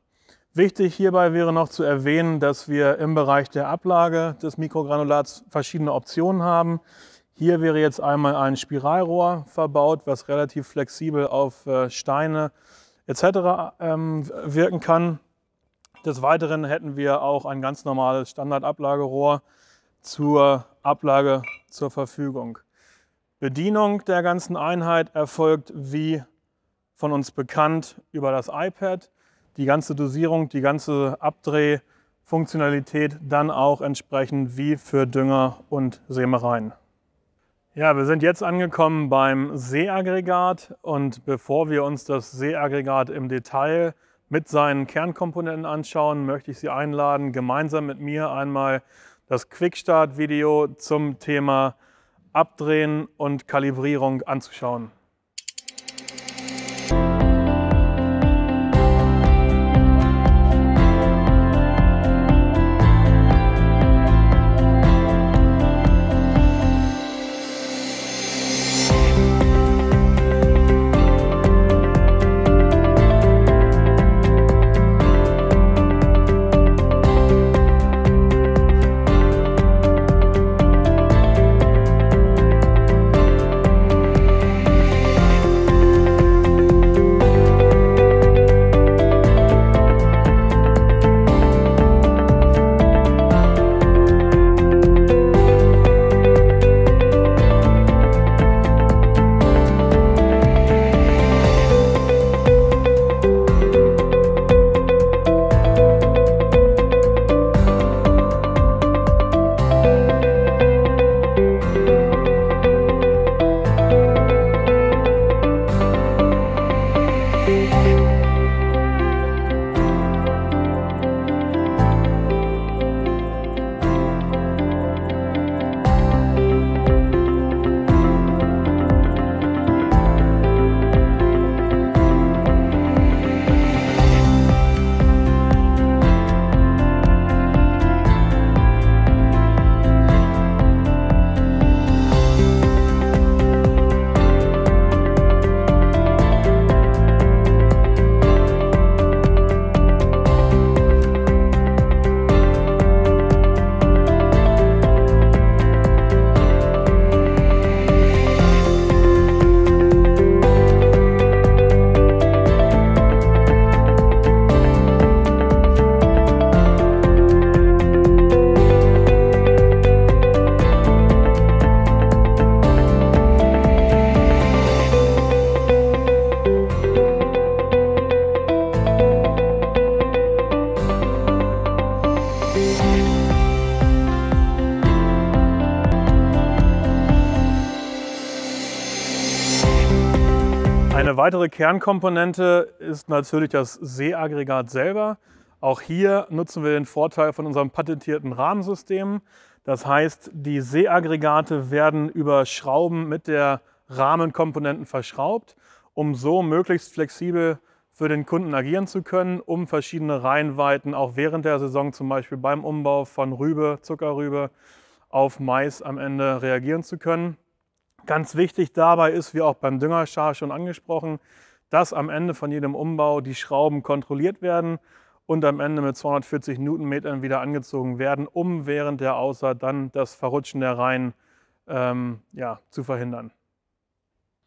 Wichtig hierbei wäre noch zu erwähnen, dass wir im Bereich der Ablage des Mikrogranulats verschiedene Optionen haben. Hier wäre jetzt einmal ein Spiralrohr verbaut, was relativ flexibel auf äh, Steine etc. Ähm, wirken kann. Des Weiteren hätten wir auch ein ganz normales Standardablagerohr zur Ablage zur Verfügung. Bedienung der ganzen Einheit erfolgt wie von uns bekannt über das iPad. Die ganze Dosierung, die ganze Abdrehfunktionalität dann auch entsprechend wie für Dünger und Sämereien. Ja, wir sind jetzt angekommen beim Seeaggregat und bevor wir uns das Seeaggregat im Detail mit seinen Kernkomponenten anschauen, möchte ich Sie einladen, gemeinsam mit mir einmal das Quickstart-Video zum Thema Abdrehen und Kalibrierung anzuschauen. weitere Kernkomponente ist natürlich das Seeaggregat selber. Auch hier nutzen wir den Vorteil von unserem patentierten Rahmensystem. Das heißt, die Seeaggregate werden über Schrauben mit der Rahmenkomponenten verschraubt, um so möglichst flexibel für den Kunden agieren zu können, um verschiedene Reihenweiten auch während der Saison, zum Beispiel beim Umbau von Rübe, Zuckerrübe auf Mais am Ende reagieren zu können. Ganz wichtig dabei ist, wie auch beim Düngerschar schon angesprochen, dass am Ende von jedem Umbau die Schrauben kontrolliert werden und am Ende mit 240 Newtonmetern wieder angezogen werden, um während der Aussaat dann das Verrutschen der Reihen ähm, ja, zu verhindern.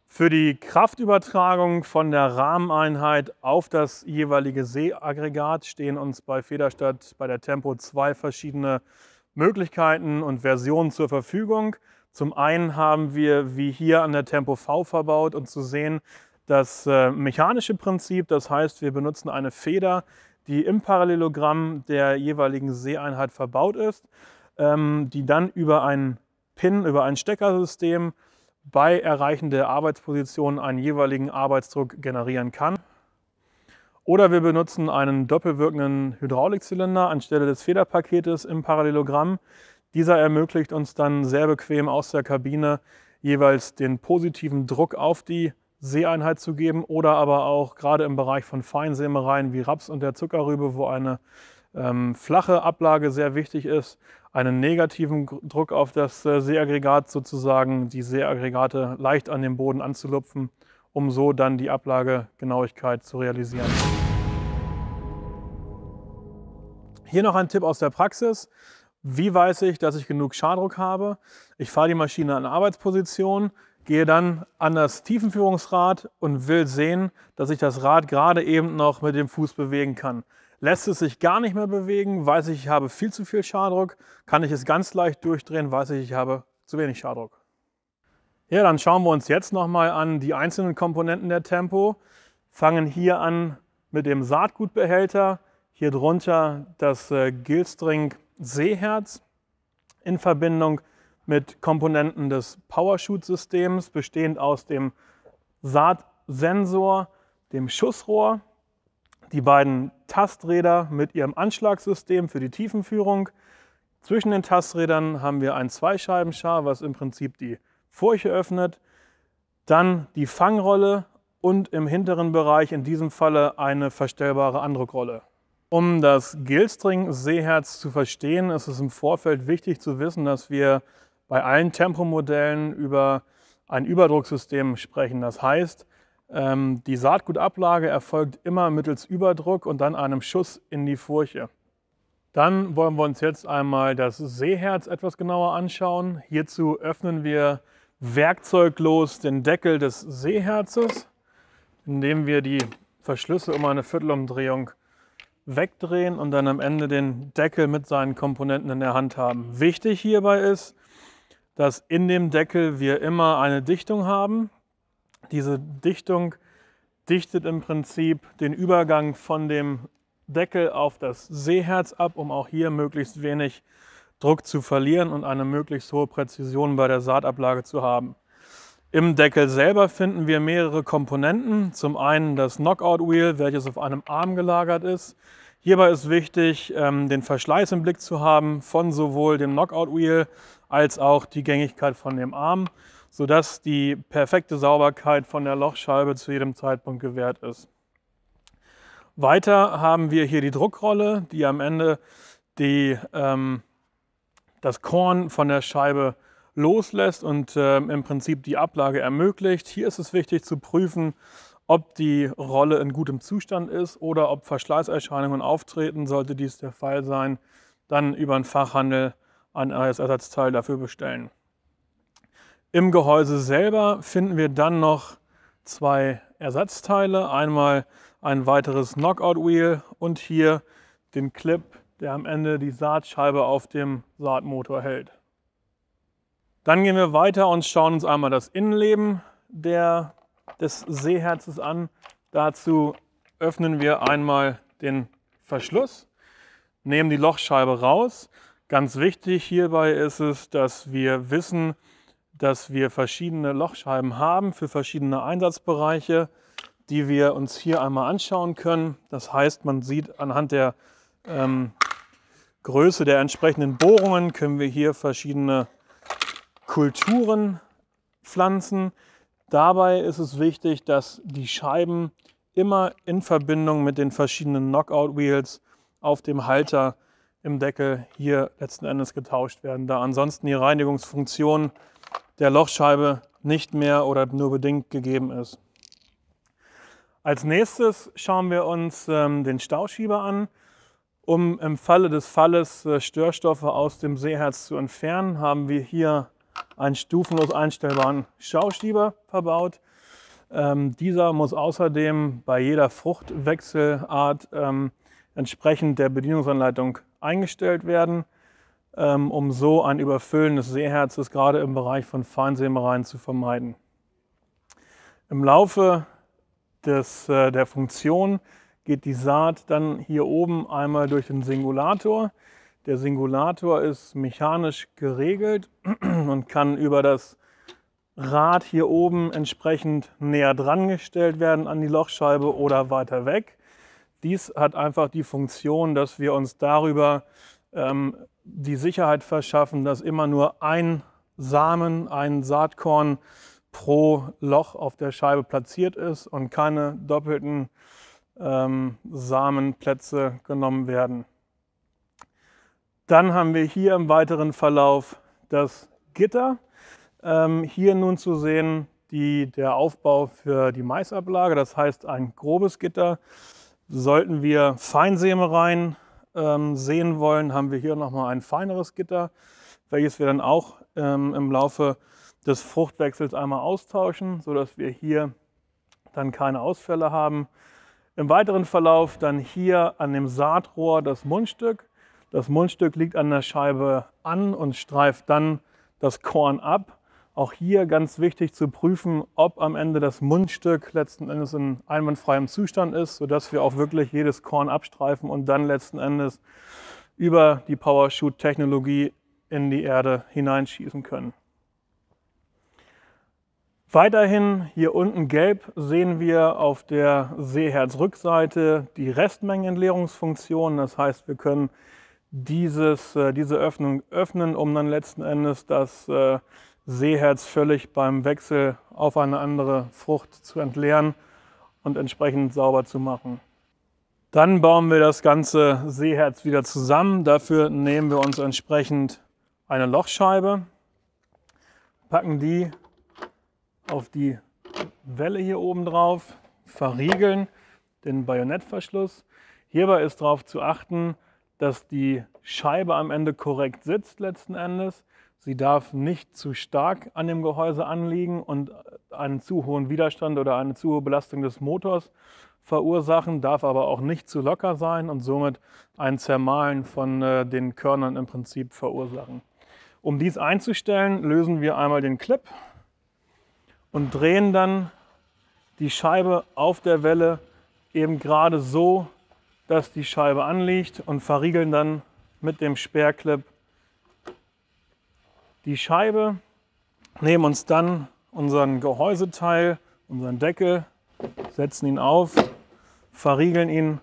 Für die Kraftübertragung von der Rahmeneinheit auf das jeweilige Seeaggregat stehen uns bei Federstadt bei der Tempo zwei verschiedene Möglichkeiten und Versionen zur Verfügung. Zum einen haben wir wie hier an der Tempo V verbaut und zu sehen das äh, mechanische Prinzip. Das heißt, wir benutzen eine Feder, die im Parallelogramm der jeweiligen Seheinheit verbaut ist, ähm, die dann über einen Pin, über ein Steckersystem bei Erreichen der Arbeitsposition einen jeweiligen Arbeitsdruck generieren kann. Oder wir benutzen einen doppelwirkenden Hydraulikzylinder anstelle des Federpaketes im Parallelogramm, dieser ermöglicht uns dann sehr bequem aus der Kabine jeweils den positiven Druck auf die Seeeinheit zu geben oder aber auch gerade im Bereich von Feinsämereien wie Raps und der Zuckerrübe, wo eine ähm, flache Ablage sehr wichtig ist, einen negativen Druck auf das äh, Seeaggregat sozusagen, die Seeaggregate leicht an den Boden anzulupfen, um so dann die Ablagegenauigkeit zu realisieren. Hier noch ein Tipp aus der Praxis. Wie weiß ich, dass ich genug Schadruck habe? Ich fahre die Maschine an Arbeitsposition, gehe dann an das Tiefenführungsrad und will sehen, dass ich das Rad gerade eben noch mit dem Fuß bewegen kann. Lässt es sich gar nicht mehr bewegen, weiß ich, ich habe viel zu viel Schadruck, kann ich es ganz leicht durchdrehen, weiß ich, ich habe zu wenig Schadruck. Ja, dann schauen wir uns jetzt nochmal an die einzelnen Komponenten der Tempo. Fangen hier an mit dem Saatgutbehälter, hier drunter das äh, Gilstring Seeherz in Verbindung mit Komponenten des Powershoot-Systems, bestehend aus dem Saatsensor, dem Schussrohr, die beiden Tasträder mit ihrem Anschlagssystem für die Tiefenführung. Zwischen den Tasträdern haben wir ein Zweischeibenschar, was im Prinzip die Furche öffnet. Dann die Fangrolle und im hinteren Bereich in diesem Falle eine verstellbare Andruckrolle. Um das Gilstring-Seeherz zu verstehen, ist es im Vorfeld wichtig zu wissen, dass wir bei allen Tempomodellen über ein Überdrucksystem sprechen. Das heißt, ähm, die Saatgutablage erfolgt immer mittels Überdruck und dann einem Schuss in die Furche. Dann wollen wir uns jetzt einmal das Seeherz etwas genauer anschauen. Hierzu öffnen wir werkzeuglos den Deckel des Seeherzes, indem wir die Verschlüsse um eine Viertelumdrehung wegdrehen und dann am Ende den Deckel mit seinen Komponenten in der Hand haben. Wichtig hierbei ist, dass in dem Deckel wir immer eine Dichtung haben. Diese Dichtung dichtet im Prinzip den Übergang von dem Deckel auf das Seeherz ab, um auch hier möglichst wenig Druck zu verlieren und eine möglichst hohe Präzision bei der Saatablage zu haben. Im Deckel selber finden wir mehrere Komponenten. Zum einen das Knockout Wheel, welches auf einem Arm gelagert ist. Hierbei ist wichtig, ähm, den Verschleiß im Blick zu haben von sowohl dem Knockout Wheel als auch die Gängigkeit von dem Arm, sodass die perfekte Sauberkeit von der Lochscheibe zu jedem Zeitpunkt gewährt ist. Weiter haben wir hier die Druckrolle, die am Ende die, ähm, das Korn von der Scheibe loslässt und äh, im Prinzip die Ablage ermöglicht. Hier ist es wichtig zu prüfen, ob die Rolle in gutem Zustand ist oder ob Verschleißerscheinungen auftreten. Sollte dies der Fall sein, dann über einen Fachhandel ein neues Ersatzteil dafür bestellen. Im Gehäuse selber finden wir dann noch zwei Ersatzteile. Einmal ein weiteres Knockout-Wheel und hier den Clip, der am Ende die Saatscheibe auf dem Saatmotor hält. Dann gehen wir weiter und schauen uns einmal das Innenleben der, des Seeherzes an. Dazu öffnen wir einmal den Verschluss, nehmen die Lochscheibe raus. Ganz wichtig hierbei ist es, dass wir wissen, dass wir verschiedene Lochscheiben haben für verschiedene Einsatzbereiche, die wir uns hier einmal anschauen können. Das heißt, man sieht anhand der ähm, Größe der entsprechenden Bohrungen können wir hier verschiedene Kulturen pflanzen. Dabei ist es wichtig, dass die Scheiben immer in Verbindung mit den verschiedenen Knockout Wheels auf dem Halter im Deckel hier letzten Endes getauscht werden, da ansonsten die Reinigungsfunktion der Lochscheibe nicht mehr oder nur bedingt gegeben ist. Als nächstes schauen wir uns ähm, den Stauschieber an. Um im Falle des Falles äh, Störstoffe aus dem Seeherz zu entfernen, haben wir hier einen stufenlos einstellbaren Schauschieber verbaut. Ähm, dieser muss außerdem bei jeder Fruchtwechselart ähm, entsprechend der Bedienungsanleitung eingestellt werden, ähm, um so ein Überfüllen des Seeherzes gerade im Bereich von Feinsämereien zu vermeiden. Im Laufe des, äh, der Funktion geht die Saat dann hier oben einmal durch den Singulator. Der Singulator ist mechanisch geregelt [CLEARS THROAT] und kann über das Rad hier oben entsprechend näher dran gestellt werden an die Lochscheibe oder weiter weg. Dies hat einfach die Funktion, dass wir uns darüber ähm, die Sicherheit verschaffen, dass immer nur ein Samen, ein Saatkorn pro Loch auf der Scheibe platziert ist und keine doppelten ähm, Samenplätze genommen werden. Dann haben wir hier im weiteren Verlauf das Gitter. Ähm, hier nun zu sehen die, der Aufbau für die Maisablage, das heißt ein grobes Gitter. Sollten wir Feinsämereien ähm, sehen wollen, haben wir hier nochmal ein feineres Gitter, welches wir dann auch ähm, im Laufe des Fruchtwechsels einmal austauschen, sodass wir hier dann keine Ausfälle haben. Im weiteren Verlauf dann hier an dem Saatrohr das Mundstück. Das Mundstück liegt an der Scheibe an und streift dann das Korn ab. Auch hier ganz wichtig zu prüfen, ob am Ende das Mundstück letzten Endes in einwandfreiem Zustand ist, sodass wir auch wirklich jedes Korn abstreifen und dann letzten Endes über die Powershoot-Technologie in die Erde hineinschießen können. Weiterhin hier unten gelb sehen wir auf der Seeherzrückseite die Restmengenentleerungsfunktion. Das heißt, wir können dieses, äh, diese Öffnung öffnen, um dann letzten Endes das äh, Seeherz völlig beim Wechsel auf eine andere Frucht zu entleeren und entsprechend sauber zu machen. Dann bauen wir das ganze Seeherz wieder zusammen. Dafür nehmen wir uns entsprechend eine Lochscheibe, packen die auf die Welle hier oben drauf, verriegeln den Bajonettverschluss. Hierbei ist darauf zu achten, dass die Scheibe am Ende korrekt sitzt letzten Endes. Sie darf nicht zu stark an dem Gehäuse anliegen und einen zu hohen Widerstand oder eine zu hohe Belastung des Motors verursachen, darf aber auch nicht zu locker sein und somit ein Zermahlen von äh, den Körnern im Prinzip verursachen. Um dies einzustellen, lösen wir einmal den Clip und drehen dann die Scheibe auf der Welle eben gerade so, dass die Scheibe anliegt und verriegeln dann mit dem Sperrclip die Scheibe, nehmen uns dann unseren Gehäuseteil, unseren Deckel, setzen ihn auf, verriegeln ihn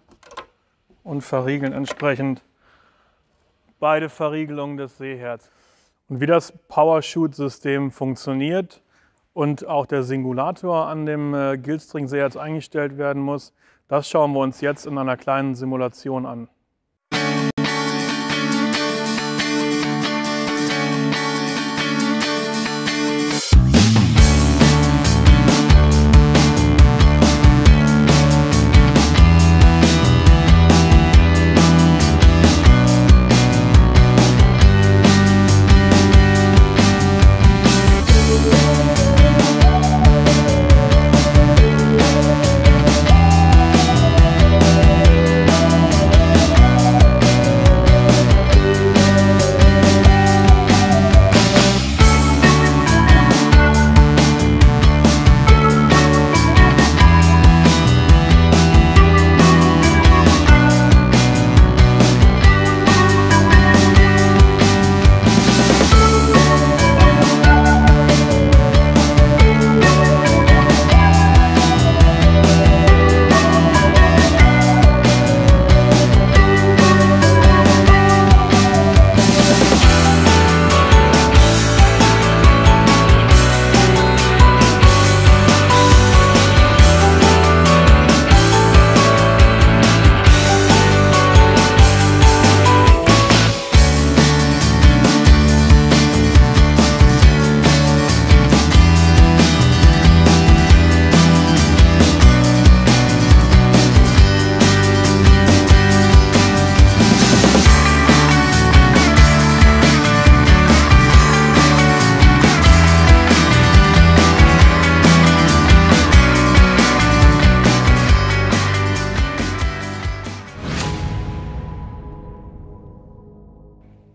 und verriegeln entsprechend beide Verriegelungen des Seeherz. Und wie das Powershoot-System funktioniert und auch der Singulator an dem äh, Gilstring-Seeherz eingestellt werden muss, das schauen wir uns jetzt in einer kleinen Simulation an.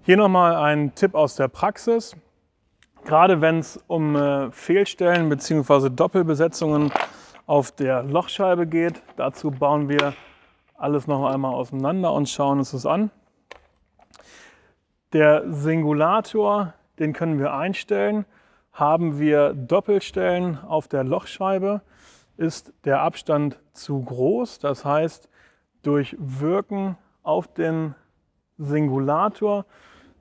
Hier nochmal ein Tipp aus der Praxis. Gerade wenn es um äh, Fehlstellen bzw. Doppelbesetzungen auf der Lochscheibe geht, dazu bauen wir alles noch einmal auseinander und schauen uns das an. Der Singulator, den können wir einstellen. Haben wir Doppelstellen auf der Lochscheibe, ist der Abstand zu groß. Das heißt, durch Wirken auf den Singulator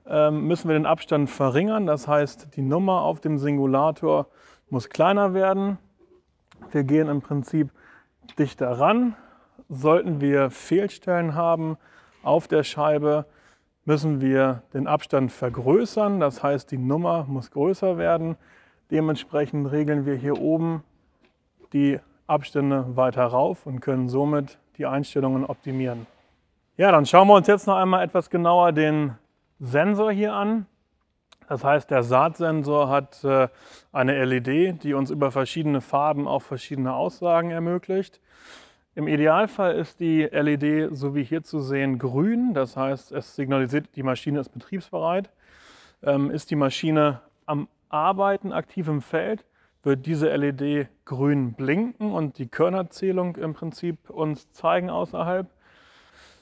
ähm, müssen wir den Abstand verringern. Das heißt, die Nummer auf dem Singulator muss kleiner werden. Wir gehen im Prinzip dichter ran. Sollten wir Fehlstellen haben auf der Scheibe, müssen wir den Abstand vergrößern. Das heißt, die Nummer muss größer werden. Dementsprechend regeln wir hier oben die Abstände weiter rauf und können somit die Einstellungen optimieren. Ja, dann schauen wir uns jetzt noch einmal etwas genauer den Sensor hier an. Das heißt, der Saatsensor hat äh, eine LED, die uns über verschiedene Farben auch verschiedene Aussagen ermöglicht. Im Idealfall ist die LED, so wie hier zu sehen, grün. Das heißt, es signalisiert, die Maschine ist betriebsbereit. Ähm, ist die Maschine am Arbeiten aktiv im Feld, wird diese LED grün blinken und die Körnerzählung im Prinzip uns zeigen außerhalb.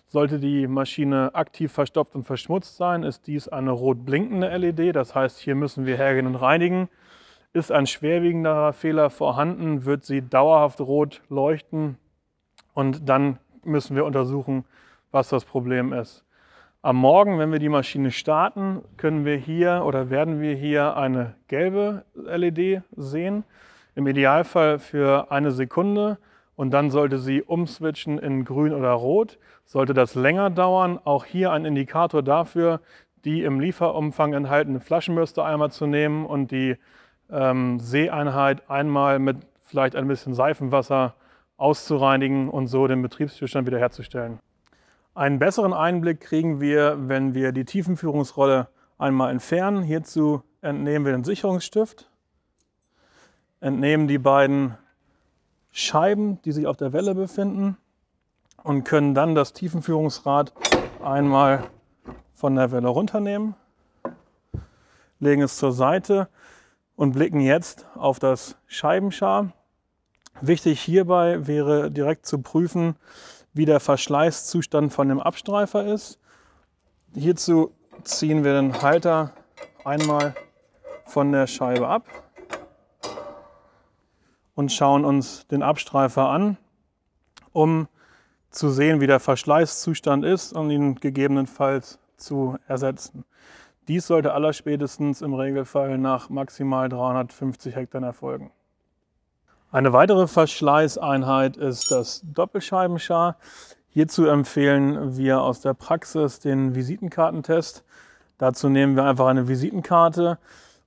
Sollte die Maschine aktiv verstopft und verschmutzt sein, ist dies eine rot blinkende LED. Das heißt, hier müssen wir hergehen und reinigen. Ist ein schwerwiegender Fehler vorhanden, wird sie dauerhaft rot leuchten und dann müssen wir untersuchen, was das Problem ist. Am Morgen, wenn wir die Maschine starten, können wir hier oder werden wir hier eine gelbe LED sehen. Im Idealfall für eine Sekunde und dann sollte sie umswitchen in grün oder rot. Sollte das länger dauern, auch hier ein Indikator dafür, die im Lieferumfang enthaltene Flaschenbürste einmal zu nehmen und die ähm, Seeeinheit einmal mit vielleicht ein bisschen Seifenwasser auszureinigen und so den Betriebszustand wiederherzustellen. Einen besseren Einblick kriegen wir, wenn wir die Tiefenführungsrolle einmal entfernen. Hierzu entnehmen wir den Sicherungsstift, entnehmen die beiden Scheiben, die sich auf der Welle befinden und können dann das Tiefenführungsrad einmal von der Welle runternehmen, legen es zur Seite und blicken jetzt auf das Scheibenschar. Wichtig hierbei wäre direkt zu prüfen, wie der Verschleißzustand von dem Abstreifer ist. Hierzu ziehen wir den Halter einmal von der Scheibe ab und schauen uns den Abstreifer an, um zu sehen, wie der Verschleißzustand ist und ihn gegebenenfalls zu ersetzen. Dies sollte allerspätestens im Regelfall nach maximal 350 Hektar erfolgen. Eine weitere Verschleißeinheit ist das Doppelscheibenschar. Hierzu empfehlen wir aus der Praxis den Visitenkartentest. Dazu nehmen wir einfach eine Visitenkarte,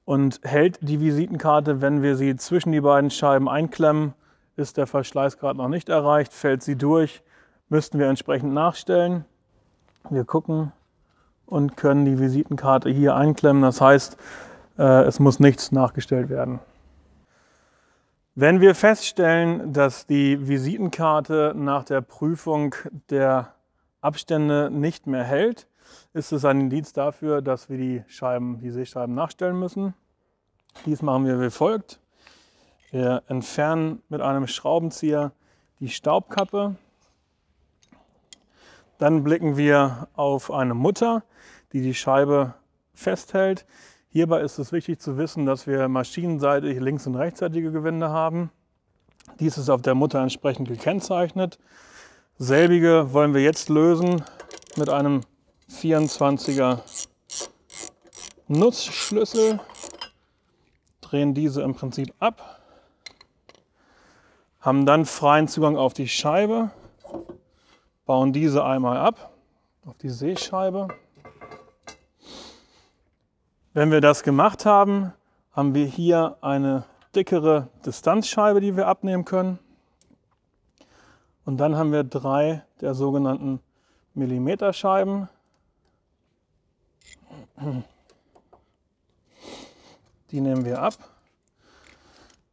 und hält die Visitenkarte. Wenn wir sie zwischen die beiden Scheiben einklemmen, ist der Verschleißgrad noch nicht erreicht, fällt sie durch, müssten wir entsprechend nachstellen. Wir gucken und können die Visitenkarte hier einklemmen. Das heißt, äh, es muss nichts nachgestellt werden. Wenn wir feststellen, dass die Visitenkarte nach der Prüfung der Abstände nicht mehr hält, ist es ein Indiz dafür, dass wir die Scheiben, die Sehscheiben nachstellen müssen. Dies machen wir wie folgt. Wir entfernen mit einem Schraubenzieher die Staubkappe. Dann blicken wir auf eine Mutter, die die Scheibe festhält. Hierbei ist es wichtig zu wissen, dass wir maschinenseitig links- und rechtsseitige Gewinde haben. Dies ist auf der Mutter entsprechend gekennzeichnet. Selbige wollen wir jetzt lösen mit einem 24er Nutzschlüssel, drehen diese im Prinzip ab, haben dann freien Zugang auf die Scheibe, bauen diese einmal ab auf die Sehscheibe. Wenn wir das gemacht haben, haben wir hier eine dickere Distanzscheibe, die wir abnehmen können. Und dann haben wir drei der sogenannten Millimeterscheiben. Die nehmen wir ab.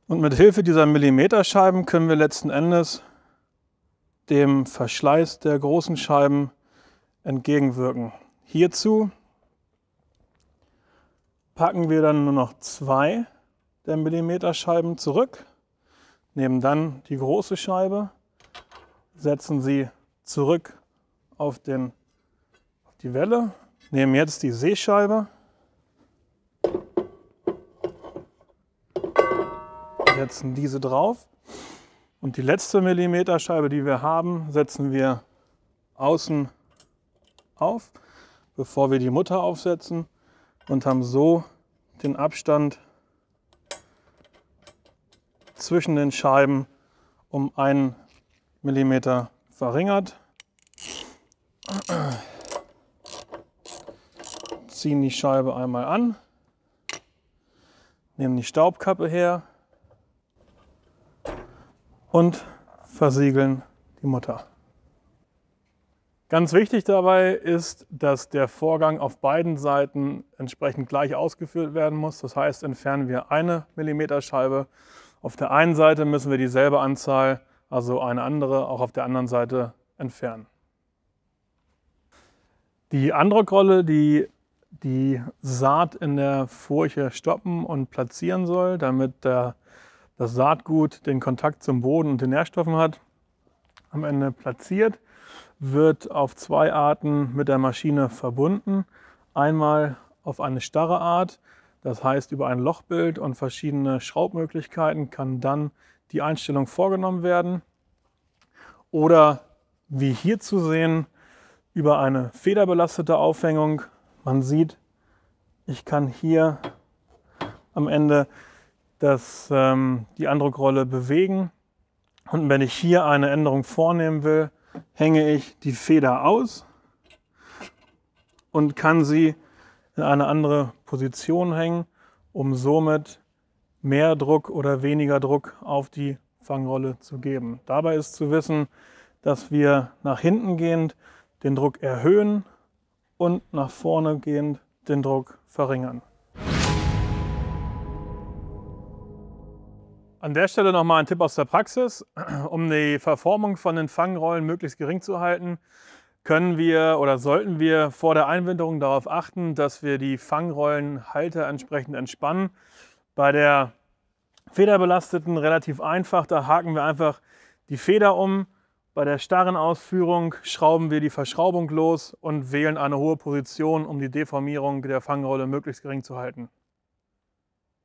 Und mit Hilfe dieser Millimeterscheiben können wir letzten Endes dem Verschleiß der großen Scheiben entgegenwirken. Hierzu packen wir dann nur noch zwei der Millimeterscheiben zurück, nehmen dann die große Scheibe, setzen sie zurück auf, den, auf die Welle, Nehmen jetzt die Seescheibe. Setzen diese drauf. Und die letzte Millimeterscheibe, die wir haben, setzen wir außen auf, bevor wir die Mutter aufsetzen und haben so den Abstand zwischen den Scheiben um einen Millimeter verringert ziehen die Scheibe einmal an, nehmen die Staubkappe her und versiegeln die Mutter. Ganz wichtig dabei ist, dass der Vorgang auf beiden Seiten entsprechend gleich ausgeführt werden muss. Das heißt, entfernen wir eine Millimeterscheibe. Auf der einen Seite müssen wir dieselbe Anzahl, also eine andere, auch auf der anderen Seite entfernen. Die androck die die Saat in der Furche stoppen und platzieren soll, damit der, das Saatgut den Kontakt zum Boden und den Nährstoffen hat. Am Ende platziert, wird auf zwei Arten mit der Maschine verbunden. Einmal auf eine starre Art, das heißt über ein Lochbild und verschiedene Schraubmöglichkeiten kann dann die Einstellung vorgenommen werden. Oder wie hier zu sehen, über eine federbelastete Aufhängung man sieht, ich kann hier am Ende das, ähm, die Andruckrolle bewegen. Und wenn ich hier eine Änderung vornehmen will, hänge ich die Feder aus und kann sie in eine andere Position hängen, um somit mehr Druck oder weniger Druck auf die Fangrolle zu geben. Dabei ist zu wissen, dass wir nach hinten gehend den Druck erhöhen und nach vorne gehend den Druck verringern. An der Stelle nochmal ein Tipp aus der Praxis. [CLEARS THROAT] Um die Verformung von den Fangrollen möglichst gering zu halten, können wir oder sollten wir vor der Einwinderung darauf achten, dass wir die Fangrollenhalter entsprechend entspannen. Bei der federbelasteten relativ einfach, da haken wir einfach die Feder um bei der starren Ausführung schrauben wir die Verschraubung los und wählen eine hohe Position, um die Deformierung der Fangrolle möglichst gering zu halten.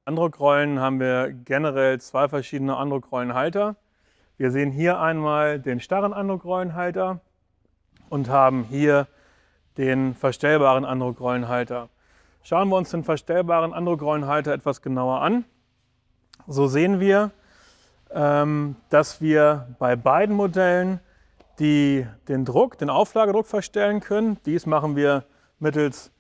Andruckrollen haben wir generell zwei verschiedene Andruckrollenhalter. Wir sehen hier einmal den starren Andruckrollenhalter und haben hier den verstellbaren Andruckrollenhalter. Schauen wir uns den verstellbaren Andruckrollenhalter etwas genauer an. So sehen wir, ähm, dass wir bei beiden Modellen die, den Druck, den Auflagedruck verstellen können. Dies machen wir mittels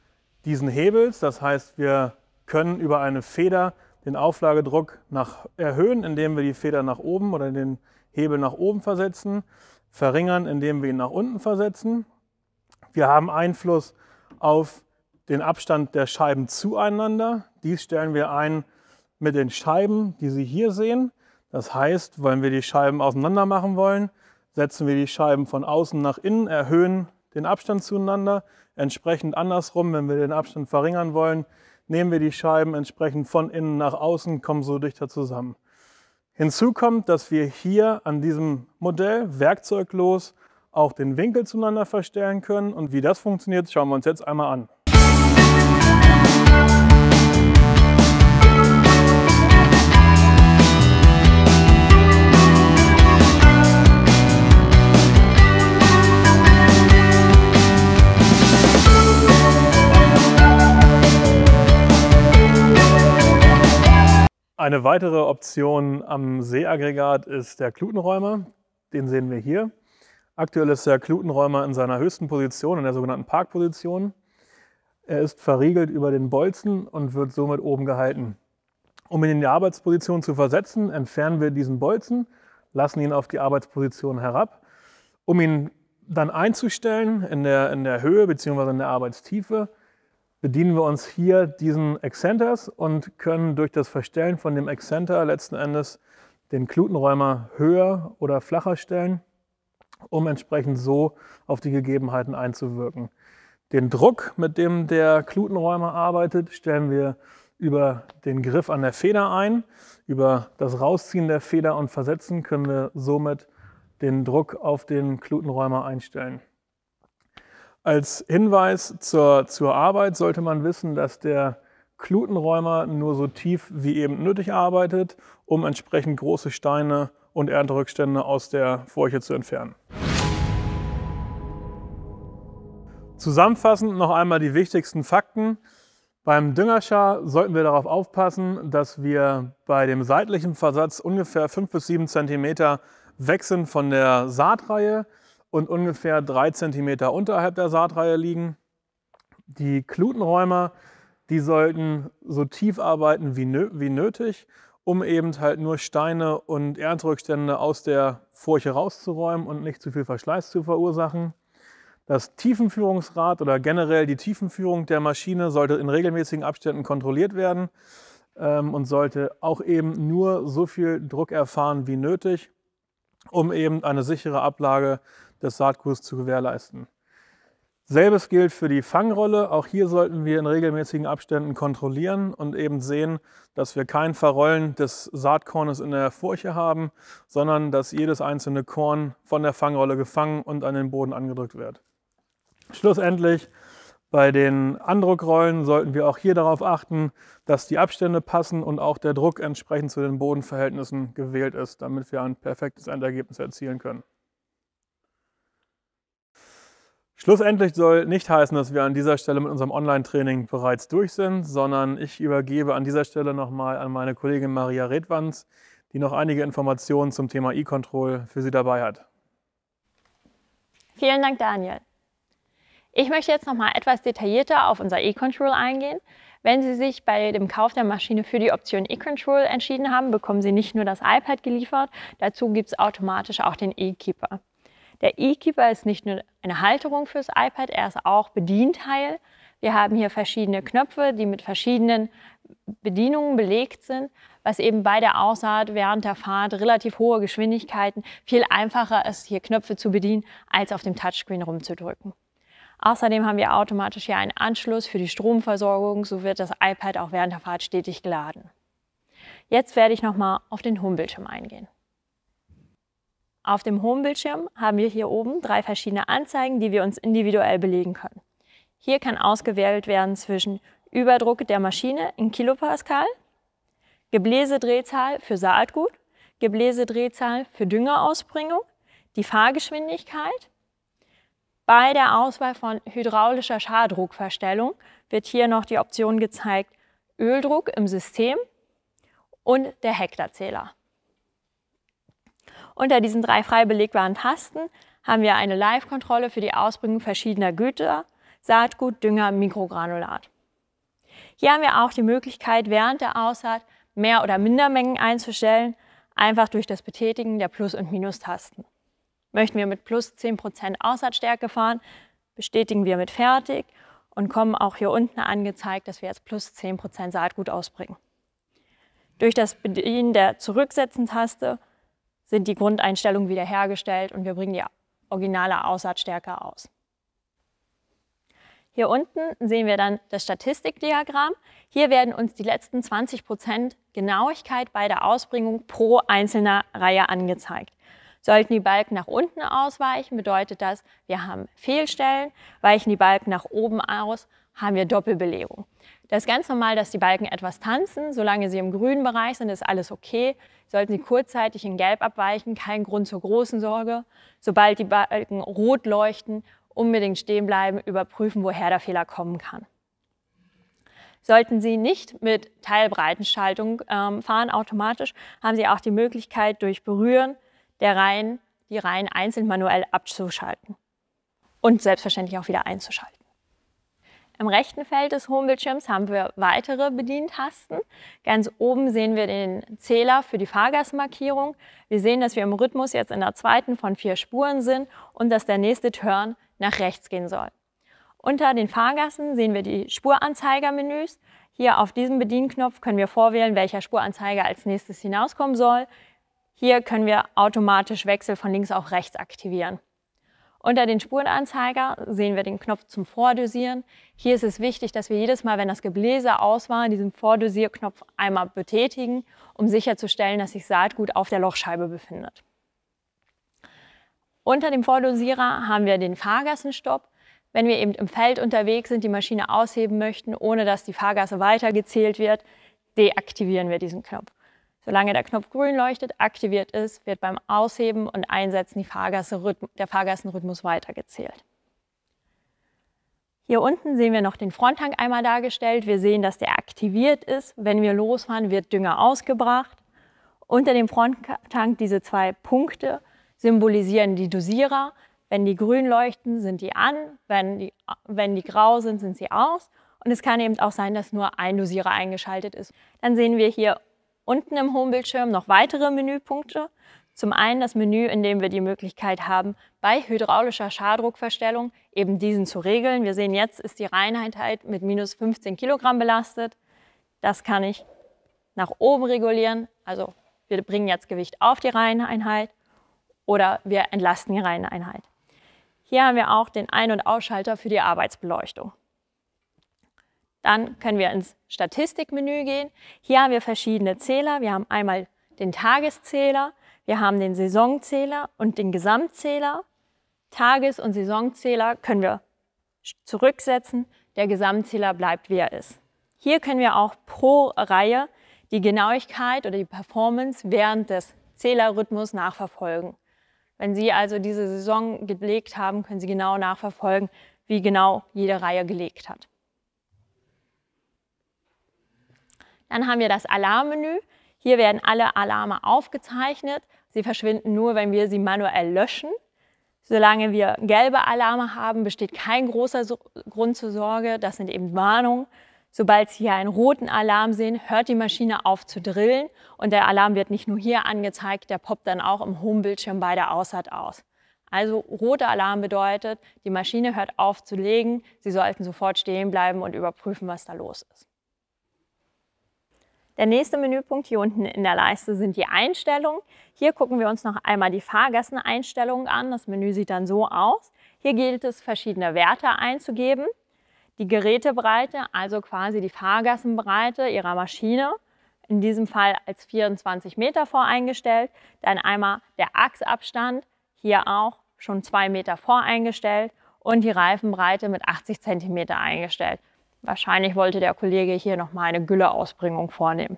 diesen Hebels. Das heißt, wir können über eine Feder den Auflagedruck nach, erhöhen, indem wir die Feder nach oben oder den Hebel nach oben versetzen, verringern, indem wir ihn nach unten versetzen. Wir haben Einfluss auf den Abstand der Scheiben zueinander. Dies stellen wir ein mit den Scheiben, die Sie hier sehen. Das heißt, wenn wir die Scheiben auseinander machen wollen, setzen wir die Scheiben von außen nach innen, erhöhen den Abstand zueinander. Entsprechend andersrum, wenn wir den Abstand verringern wollen, nehmen wir die Scheiben entsprechend von innen nach außen, kommen so dichter zusammen. Hinzu kommt, dass wir hier an diesem Modell werkzeuglos auch den Winkel zueinander verstellen können. Und wie das funktioniert, schauen wir uns jetzt einmal an. Eine weitere Option am Seeaggregat ist der Klutenräumer. Den sehen wir hier. Aktuell ist der Klutenräumer in seiner höchsten Position, in der sogenannten Parkposition. Er ist verriegelt über den Bolzen und wird somit oben gehalten. Um ihn in die Arbeitsposition zu versetzen, entfernen wir diesen Bolzen, lassen ihn auf die Arbeitsposition herab. Um ihn dann einzustellen in der, in der Höhe bzw. in der Arbeitstiefe, bedienen wir uns hier diesen Accenters und können durch das Verstellen von dem Accenter letzten Endes den Klutenräumer höher oder flacher stellen, um entsprechend so auf die Gegebenheiten einzuwirken. Den Druck, mit dem der Klutenräumer arbeitet, stellen wir über den Griff an der Feder ein. Über das Rausziehen der Feder und Versetzen können wir somit den Druck auf den Klutenräumer einstellen. Als Hinweis zur, zur Arbeit sollte man wissen, dass der Klutenräumer nur so tief wie eben nötig arbeitet, um entsprechend große Steine und Ernterückstände aus der Furche zu entfernen. Zusammenfassend noch einmal die wichtigsten Fakten. Beim Düngerschar sollten wir darauf aufpassen, dass wir bei dem seitlichen Versatz ungefähr 5 bis 7 cm wechseln von der Saatreihe und ungefähr 3 cm unterhalb der Saatreihe liegen. Die Klutenräumer, die sollten so tief arbeiten wie, nö wie nötig, um eben halt nur Steine und Erntrückstände aus der Furche rauszuräumen und nicht zu viel Verschleiß zu verursachen. Das Tiefenführungsrad oder generell die Tiefenführung der Maschine sollte in regelmäßigen Abständen kontrolliert werden ähm, und sollte auch eben nur so viel Druck erfahren wie nötig, um eben eine sichere Ablage des Saatguts zu gewährleisten. Selbes gilt für die Fangrolle. Auch hier sollten wir in regelmäßigen Abständen kontrollieren und eben sehen, dass wir kein Verrollen des Saatkornes in der Furche haben, sondern dass jedes einzelne Korn von der Fangrolle gefangen und an den Boden angedrückt wird. Schlussendlich bei den Andruckrollen sollten wir auch hier darauf achten, dass die Abstände passen und auch der Druck entsprechend zu den Bodenverhältnissen gewählt ist, damit wir ein perfektes Endergebnis erzielen können. Schlussendlich soll nicht heißen, dass wir an dieser Stelle mit unserem Online-Training bereits durch sind, sondern ich übergebe an dieser Stelle nochmal an meine Kollegin Maria Redwanz, die noch einige Informationen zum Thema E-Control für Sie dabei hat. Vielen Dank, Daniel. Ich möchte jetzt nochmal etwas detaillierter auf unser E-Control eingehen. Wenn Sie sich bei dem Kauf der Maschine für die Option E-Control entschieden haben, bekommen Sie nicht nur das iPad geliefert, dazu gibt es automatisch auch den E-Keeper. Der E-Keeper ist nicht nur eine Halterung fürs iPad, er ist auch Bedienteil. Wir haben hier verschiedene Knöpfe, die mit verschiedenen Bedienungen belegt sind, was eben bei der Aussaat während der Fahrt relativ hohe Geschwindigkeiten viel einfacher ist, hier Knöpfe zu bedienen, als auf dem Touchscreen rumzudrücken. Außerdem haben wir automatisch hier einen Anschluss für die Stromversorgung, so wird das iPad auch während der Fahrt stetig geladen. Jetzt werde ich nochmal auf den Homebildschirm eingehen. Auf dem Homebildschirm haben wir hier oben drei verschiedene Anzeigen, die wir uns individuell belegen können. Hier kann ausgewählt werden zwischen Überdruck der Maschine in Kilopascal, Gebläsedrehzahl für Saatgut, Gebläsedrehzahl für Düngerausbringung, die Fahrgeschwindigkeit. Bei der Auswahl von hydraulischer Schardruckverstellung wird hier noch die Option gezeigt Öldruck im System und der Hektarzähler. Unter diesen drei frei belegbaren Tasten haben wir eine Live-Kontrolle für die Ausbringung verschiedener Güter, Saatgut, Dünger, Mikrogranulat. Hier haben wir auch die Möglichkeit, während der Aussaat Mehr- oder minder Mengen einzustellen, einfach durch das Betätigen der Plus- und Minustasten. Möchten wir mit plus 10% Aussaatstärke fahren, bestätigen wir mit Fertig und kommen auch hier unten angezeigt, dass wir jetzt plus 10% Saatgut ausbringen. Durch das Bedienen der Zurücksetzen-Taste sind die Grundeinstellungen wiederhergestellt und wir bringen die originale Aussaatstärke aus. Hier unten sehen wir dann das Statistikdiagramm. Hier werden uns die letzten 20 Prozent Genauigkeit bei der Ausbringung pro einzelner Reihe angezeigt. Sollten die Balken nach unten ausweichen, bedeutet das, wir haben Fehlstellen. Weichen die Balken nach oben aus, haben wir Doppelbelegung. Das ist ganz normal, dass die Balken etwas tanzen. Solange sie im grünen Bereich sind, ist alles okay. Sollten sie kurzzeitig in gelb abweichen, kein Grund zur großen Sorge. Sobald die Balken rot leuchten, unbedingt stehen bleiben, überprüfen, woher der Fehler kommen kann. Sollten Sie nicht mit Teilbreitenschaltung ähm, fahren automatisch, haben Sie auch die Möglichkeit, durch Berühren der Reihen die Reihen einzeln manuell abzuschalten und selbstverständlich auch wieder einzuschalten. Im rechten Feld des Homebildschirms haben wir weitere Bedientasten. Ganz oben sehen wir den Zähler für die Fahrgastmarkierung. Wir sehen, dass wir im Rhythmus jetzt in der zweiten von vier Spuren sind und dass der nächste Turn nach rechts gehen soll. Unter den Fahrgassen sehen wir die Spuranzeigermenüs. Hier auf diesem Bedienknopf können wir vorwählen, welcher Spuranzeiger als nächstes hinauskommen soll. Hier können wir automatisch Wechsel von links auf rechts aktivieren. Unter den Spurenanzeiger sehen wir den Knopf zum Vordosieren. Hier ist es wichtig, dass wir jedes Mal, wenn das Gebläse aus war, diesen Vordosierknopf einmal betätigen, um sicherzustellen, dass sich Saatgut auf der Lochscheibe befindet. Unter dem Vordosierer haben wir den Fahrgassenstopp. Wenn wir eben im Feld unterwegs sind, die Maschine ausheben möchten, ohne dass die Fahrgasse weitergezählt wird, deaktivieren wir diesen Knopf. Solange der Knopf grün leuchtet, aktiviert ist, wird beim Ausheben und Einsetzen der Fahrgassenrhythmus weitergezählt. Hier unten sehen wir noch den Fronttank einmal dargestellt. Wir sehen, dass der aktiviert ist. Wenn wir losfahren, wird Dünger ausgebracht. Unter dem Fronttank diese zwei Punkte symbolisieren die Dosierer. Wenn die grün leuchten, sind die an. Wenn die, wenn die grau sind, sind sie aus. Und es kann eben auch sein, dass nur ein Dosierer eingeschaltet ist. Dann sehen wir hier unten im Homebildschirm noch weitere Menüpunkte. Zum einen das Menü, in dem wir die Möglichkeit haben, bei hydraulischer Schadruckverstellung eben diesen zu regeln. Wir sehen jetzt, ist die Reinheit mit minus 15 Kilogramm belastet. Das kann ich nach oben regulieren. Also wir bringen jetzt Gewicht auf die Reineinheit oder wir entlasten die Reineinheit. Hier haben wir auch den Ein- und Ausschalter für die Arbeitsbeleuchtung. Dann können wir ins Statistikmenü gehen. Hier haben wir verschiedene Zähler. Wir haben einmal den Tageszähler, wir haben den Saisonzähler und den Gesamtzähler. Tages- und Saisonzähler können wir zurücksetzen. Der Gesamtzähler bleibt, wie er ist. Hier können wir auch pro Reihe die Genauigkeit oder die Performance während des Zählerrhythmus nachverfolgen. Wenn Sie also diese Saison gelegt haben, können Sie genau nachverfolgen, wie genau jede Reihe gelegt hat. Dann haben wir das Alarmmenü. Hier werden alle Alarme aufgezeichnet. Sie verschwinden nur, wenn wir sie manuell löschen. Solange wir gelbe Alarme haben, besteht kein großer so Grund zur Sorge. Das sind eben Warnungen. Sobald Sie hier einen roten Alarm sehen, hört die Maschine auf zu drillen und der Alarm wird nicht nur hier angezeigt, der poppt dann auch im Homebildschirm bei der Aussaat aus. Also roter Alarm bedeutet, die Maschine hört auf zu legen, Sie sollten sofort stehen bleiben und überprüfen, was da los ist. Der nächste Menüpunkt hier unten in der Leiste sind die Einstellungen. Hier gucken wir uns noch einmal die Fahrgasseneinstellungen an. Das Menü sieht dann so aus. Hier gilt es, verschiedene Werte einzugeben. Die Gerätebreite, also quasi die Fahrgassenbreite Ihrer Maschine, in diesem Fall als 24 Meter voreingestellt. Dann einmal der Achsabstand, hier auch schon 2 Meter voreingestellt und die Reifenbreite mit 80 cm eingestellt. Wahrscheinlich wollte der Kollege hier nochmal eine Gülleausbringung vornehmen.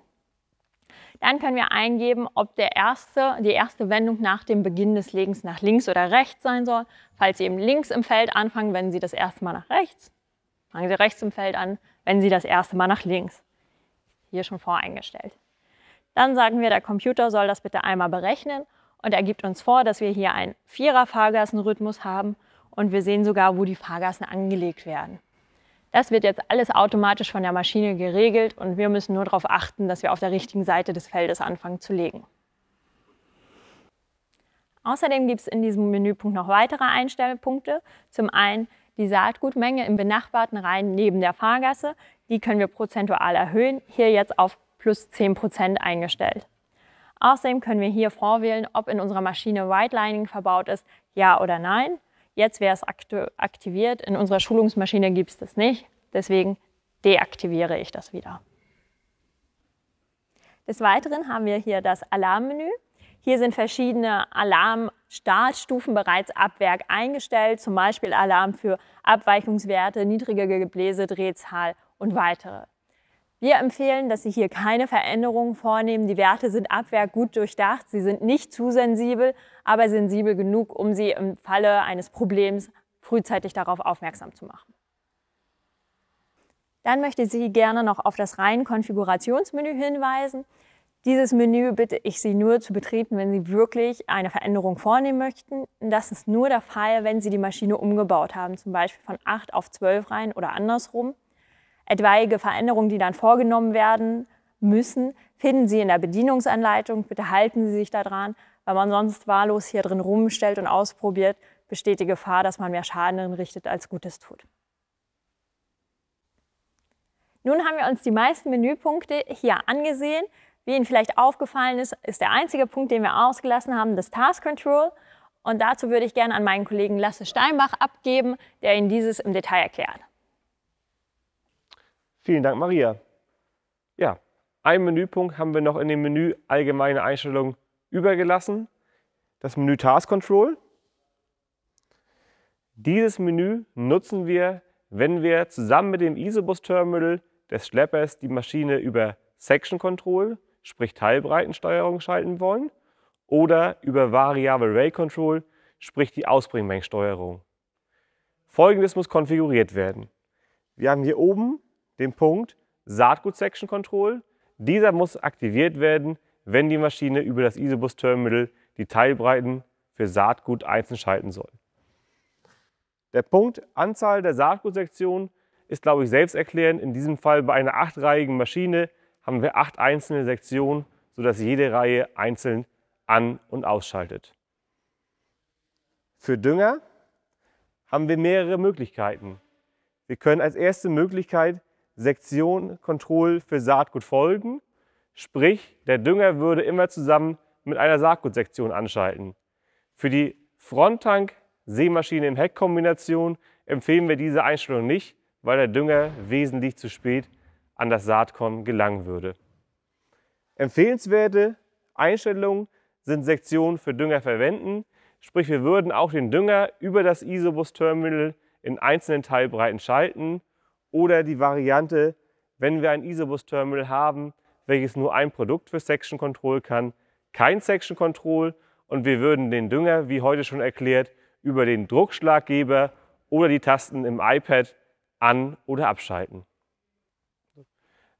Dann können wir eingeben, ob der erste, die erste Wendung nach dem Beginn des Legens nach links oder rechts sein soll. Falls Sie eben links im Feld anfangen, wenden Sie das erste Mal nach rechts. Fangen Sie rechts im Feld an, wenden Sie das erste Mal nach links. Hier schon voreingestellt. Dann sagen wir, der Computer soll das bitte einmal berechnen und er gibt uns vor, dass wir hier einen Vierer-Fahrgassenrhythmus haben und wir sehen sogar, wo die Fahrgassen angelegt werden. Das wird jetzt alles automatisch von der Maschine geregelt und wir müssen nur darauf achten, dass wir auf der richtigen Seite des Feldes anfangen zu legen. Außerdem gibt es in diesem Menüpunkt noch weitere Einstellpunkte. Zum einen die Saatgutmenge im benachbarten Reihen neben der Fahrgasse. Die können wir prozentual erhöhen, hier jetzt auf plus 10 Prozent eingestellt. Außerdem können wir hier vorwählen, ob in unserer Maschine White Lining verbaut ist, ja oder nein. Jetzt wäre es aktiviert. In unserer Schulungsmaschine gibt es das nicht. Deswegen deaktiviere ich das wieder. Des Weiteren haben wir hier das Alarmmenü. Hier sind verschiedene Alarmstartstufen bereits ab Werk eingestellt, zum Beispiel Alarm für Abweichungswerte, niedrige Gebläsedrehzahl und weitere. Wir empfehlen, dass Sie hier keine Veränderungen vornehmen. Die Werte sind abwehr gut durchdacht. Sie sind nicht zu sensibel, aber sensibel genug, um Sie im Falle eines Problems frühzeitig darauf aufmerksam zu machen. Dann möchte ich Sie gerne noch auf das rein Konfigurationsmenü hinweisen. Dieses Menü bitte ich Sie nur zu betreten, wenn Sie wirklich eine Veränderung vornehmen möchten. Das ist nur der Fall, wenn Sie die Maschine umgebaut haben, zum Beispiel von 8 auf 12 Reihen oder andersrum. Etwaige Veränderungen, die dann vorgenommen werden müssen, finden Sie in der Bedienungsanleitung. Bitte halten Sie sich daran, weil man sonst wahllos hier drin rumstellt und ausprobiert, besteht die Gefahr, dass man mehr Schaden anrichtet als Gutes tut. Nun haben wir uns die meisten Menüpunkte hier angesehen. Wie Ihnen vielleicht aufgefallen ist, ist der einzige Punkt, den wir ausgelassen haben, das Task Control. Und dazu würde ich gerne an meinen Kollegen Lasse Steinbach abgeben, der Ihnen dieses im Detail erklärt. Vielen Dank, Maria. Ja, einen Menüpunkt haben wir noch in dem Menü Allgemeine Einstellungen übergelassen. Das Menü Task Control. Dieses Menü nutzen wir, wenn wir zusammen mit dem Isobus Terminal des Schleppers die Maschine über Section Control, sprich Teilbreitensteuerung, schalten wollen oder über Variable Rail Control, sprich die Ausbringbanksteuerung. Folgendes muss konfiguriert werden. Wir haben hier oben den Punkt Saatgut Section Control. Dieser muss aktiviert werden, wenn die Maschine über das Isobus Terminal die Teilbreiten für Saatgut einzeln schalten soll. Der Punkt Anzahl der Saatgutsektionen ist, glaube ich, selbsterklärend. In diesem Fall bei einer achtreihigen Maschine haben wir acht einzelne Sektionen, sodass jede Reihe einzeln an- und ausschaltet. Für Dünger haben wir mehrere Möglichkeiten. Wir können als erste Möglichkeit Sektion Control für Saatgut folgen. Sprich, der Dünger würde immer zusammen mit einer Saatgutsektion anschalten. Für die fronttank seemaschine in Heckkombination empfehlen wir diese Einstellung nicht, weil der Dünger wesentlich zu spät an das Saatkorn gelangen würde. Empfehlenswerte Einstellungen sind Sektionen für Dünger verwenden, sprich wir würden auch den Dünger über das Isobus-Terminal in einzelnen Teilbreiten schalten oder die Variante, wenn wir ein Isobus-Terminal haben, welches nur ein Produkt für Section Control kann, kein Section Control und wir würden den Dünger, wie heute schon erklärt, über den Druckschlaggeber oder die Tasten im iPad an- oder abschalten.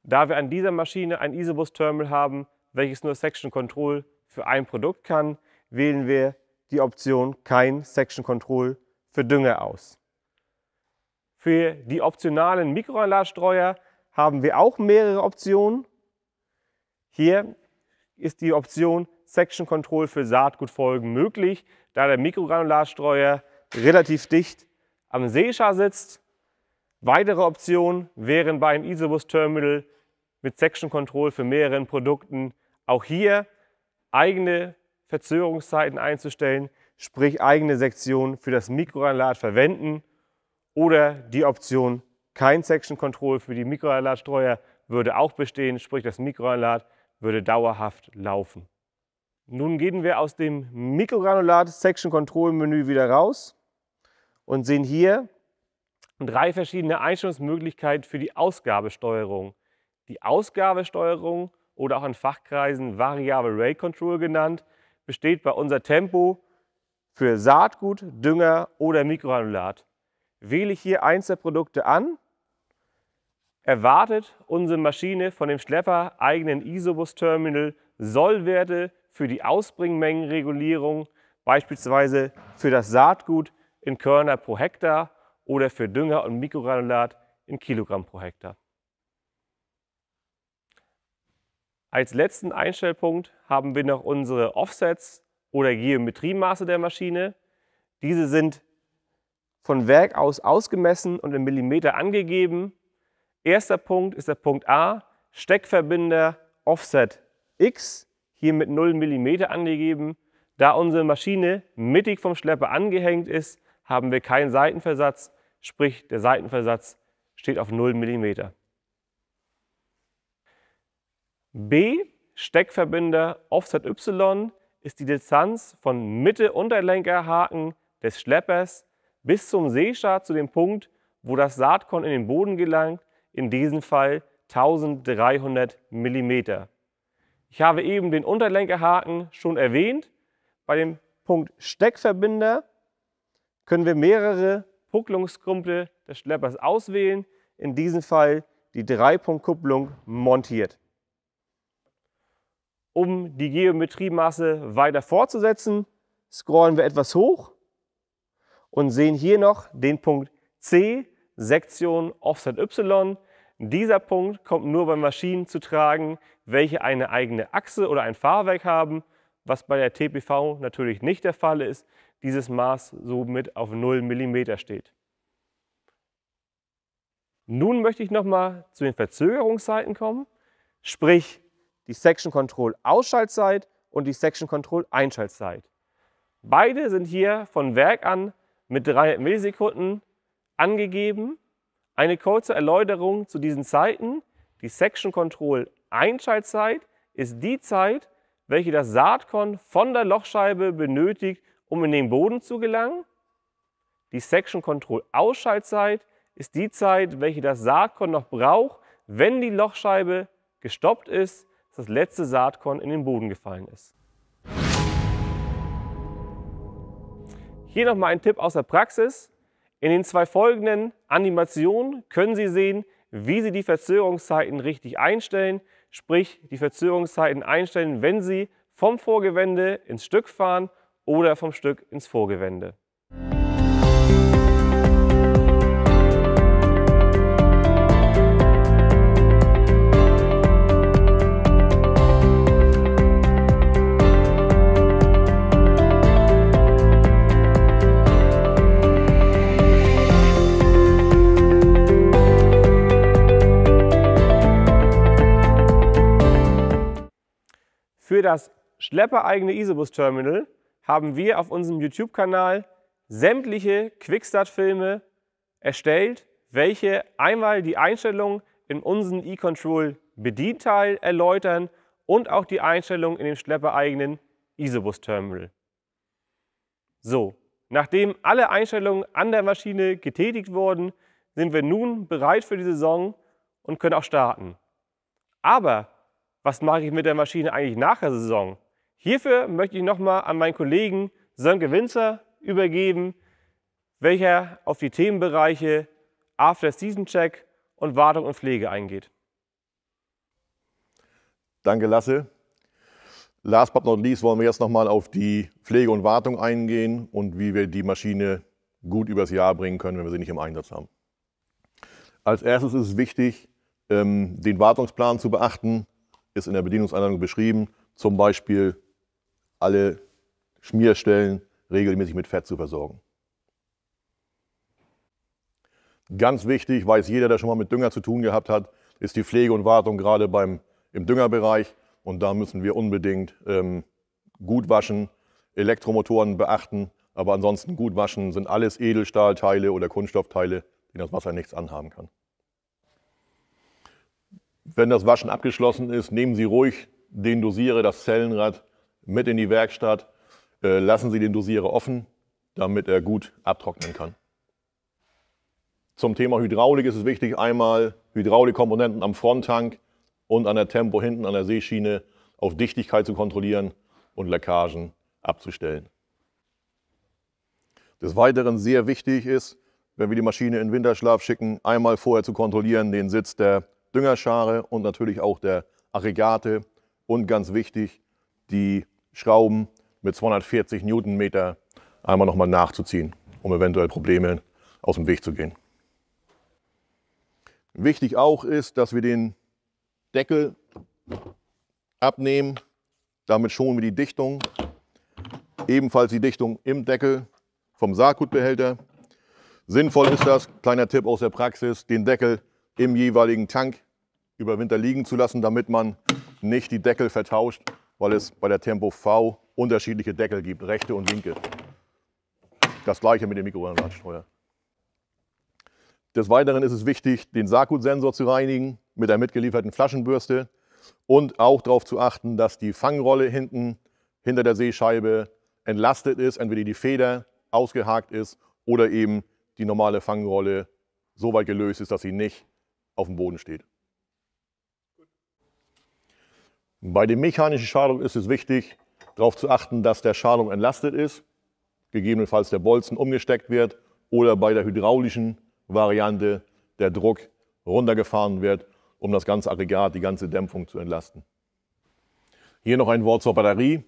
Da wir an dieser Maschine ein Isobus-Terminal haben, welches nur Section Control für ein Produkt kann, wählen wir die Option kein Section Control für Dünger aus. Für die optionalen Mikroanlagestreuer haben wir auch mehrere Optionen. Hier ist die Option Section Control für Saatgutfolgen möglich, da der Mikrogranulatstreuer relativ dicht am Seeschar sitzt. Weitere Optionen wären bei einem Isobus Terminal mit Section Control für mehreren Produkten auch hier eigene Verzögerungszeiten einzustellen, sprich eigene Sektionen für das Mikrogranulat verwenden. Oder die Option kein Section Control für die Mikroanladstreuer würde auch bestehen, sprich das Mikroanlad würde dauerhaft laufen. Nun gehen wir aus dem Mikrogranulat Section Control Menü wieder raus und sehen hier drei verschiedene Einstellungsmöglichkeiten für die Ausgabesteuerung. Die Ausgabesteuerung oder auch in Fachkreisen Variable Rate Control genannt, besteht bei unser Tempo für Saatgut, Dünger oder Mikrogranulat wähle ich hier eins der Produkte an, erwartet unsere Maschine von dem Schlepper eigenen Isobus-Terminal Sollwerte für die Ausbringmengenregulierung, beispielsweise für das Saatgut in Körner pro Hektar oder für Dünger und Mikrogranulat in Kilogramm pro Hektar. Als letzten Einstellpunkt haben wir noch unsere Offsets oder Geometriemaße der Maschine. Diese sind von Werk aus ausgemessen und in Millimeter angegeben. Erster Punkt ist der Punkt A, Steckverbinder Offset X, hier mit 0 mm angegeben. Da unsere Maschine mittig vom Schlepper angehängt ist, haben wir keinen Seitenversatz, sprich der Seitenversatz steht auf 0 mm. B, Steckverbinder Offset Y, ist die Distanz von Mitte Unterlenkerhaken des Schleppers bis zum Seestart, zu dem Punkt, wo das Saatkorn in den Boden gelangt, in diesem Fall 1300 mm. Ich habe eben den Unterlenkerhaken schon erwähnt. Bei dem Punkt Steckverbinder können wir mehrere Pucklungskrumpel des Schleppers auswählen, in diesem Fall die Dreipunktkupplung montiert. Um die Geometriemasse weiter fortzusetzen, scrollen wir etwas hoch und sehen hier noch den Punkt C, Sektion Offset Y. Dieser Punkt kommt nur bei Maschinen zu tragen, welche eine eigene Achse oder ein Fahrwerk haben, was bei der TPV natürlich nicht der Fall ist, dieses Maß somit auf 0 mm steht. Nun möchte ich nochmal zu den Verzögerungszeiten kommen, sprich die Section Control Ausschaltzeit und die Section Control Einschaltzeit. Beide sind hier von Werk an mit 300 Millisekunden angegeben. Eine kurze Erläuterung zu diesen Zeiten. Die Section Control Einschaltzeit ist die Zeit, welche das Saatkorn von der Lochscheibe benötigt, um in den Boden zu gelangen. Die Section Control Ausschaltzeit ist die Zeit, welche das Saatkorn noch braucht, wenn die Lochscheibe gestoppt ist, das letzte Saatkorn in den Boden gefallen ist. Hier nochmal ein Tipp aus der Praxis. In den zwei folgenden Animationen können Sie sehen, wie Sie die Verzögerungszeiten richtig einstellen, sprich die Verzögerungszeiten einstellen, wenn Sie vom Vorgewende ins Stück fahren oder vom Stück ins Vorgewende. das schleppereigene Isobus-Terminal haben wir auf unserem YouTube-Kanal sämtliche Quickstart-Filme erstellt, welche einmal die Einstellungen in unserem E-Control Bedienteil erläutern und auch die Einstellungen in dem schleppereigenen Isobus-Terminal. So, nachdem alle Einstellungen an der Maschine getätigt wurden, sind wir nun bereit für die Saison und können auch starten. Aber was mache ich mit der Maschine eigentlich nach der Saison? Hierfür möchte ich nochmal an meinen Kollegen Sönke Winzer übergeben, welcher auf die Themenbereiche After Season Check und Wartung und Pflege eingeht. Danke, Lasse. Last but not least wollen wir jetzt nochmal auf die Pflege und Wartung eingehen und wie wir die Maschine gut übers Jahr bringen können, wenn wir sie nicht im Einsatz haben. Als erstes ist es wichtig, ähm, den Wartungsplan zu beachten, ist in der Bedienungsanleitung beschrieben, zum Beispiel alle Schmierstellen regelmäßig mit Fett zu versorgen. Ganz wichtig, weiß jeder, der schon mal mit Dünger zu tun gehabt hat, ist die Pflege und Wartung gerade beim, im Düngerbereich. Und da müssen wir unbedingt ähm, gut waschen, Elektromotoren beachten. Aber ansonsten gut waschen sind alles Edelstahlteile oder Kunststoffteile, denen das Wasser nichts anhaben kann. Wenn das Waschen abgeschlossen ist, nehmen Sie ruhig den Dosierer, das Zellenrad, mit in die Werkstatt. Äh, lassen Sie den Dosierer offen, damit er gut abtrocknen kann. Zum Thema Hydraulik ist es wichtig, einmal Hydraulikkomponenten am Fronttank und an der Tempo hinten an der Seeschiene auf Dichtigkeit zu kontrollieren und Leckagen abzustellen. Des Weiteren sehr wichtig ist, wenn wir die Maschine in Winterschlaf schicken, einmal vorher zu kontrollieren, den Sitz der Düngerschare und natürlich auch der Aggregate und ganz wichtig, die Schrauben mit 240 Newtonmeter einmal nochmal nachzuziehen, um eventuell Probleme aus dem Weg zu gehen. Wichtig auch ist, dass wir den Deckel abnehmen. Damit schonen wir die Dichtung. Ebenfalls die Dichtung im Deckel vom Sarkutbehälter. Sinnvoll ist das, kleiner Tipp aus der Praxis, den Deckel im jeweiligen Tank über Winter liegen zu lassen, damit man nicht die Deckel vertauscht, weil es bei der Tempo V unterschiedliche Deckel gibt, rechte und linke. Das gleiche mit dem Mikroanlagensteuer. Des Weiteren ist es wichtig, den Sarkut-Sensor zu reinigen mit der mitgelieferten Flaschenbürste und auch darauf zu achten, dass die Fangrolle hinten hinter der Seescheibe entlastet ist, entweder die Feder ausgehakt ist oder eben die normale Fangrolle so weit gelöst ist, dass sie nicht auf dem Boden steht. Bei der mechanischen Schalung ist es wichtig, darauf zu achten, dass der Schalung entlastet ist, gegebenenfalls der Bolzen umgesteckt wird oder bei der hydraulischen Variante der Druck runtergefahren wird, um das ganze Aggregat, die ganze Dämpfung zu entlasten. Hier noch ein Wort zur Batterie.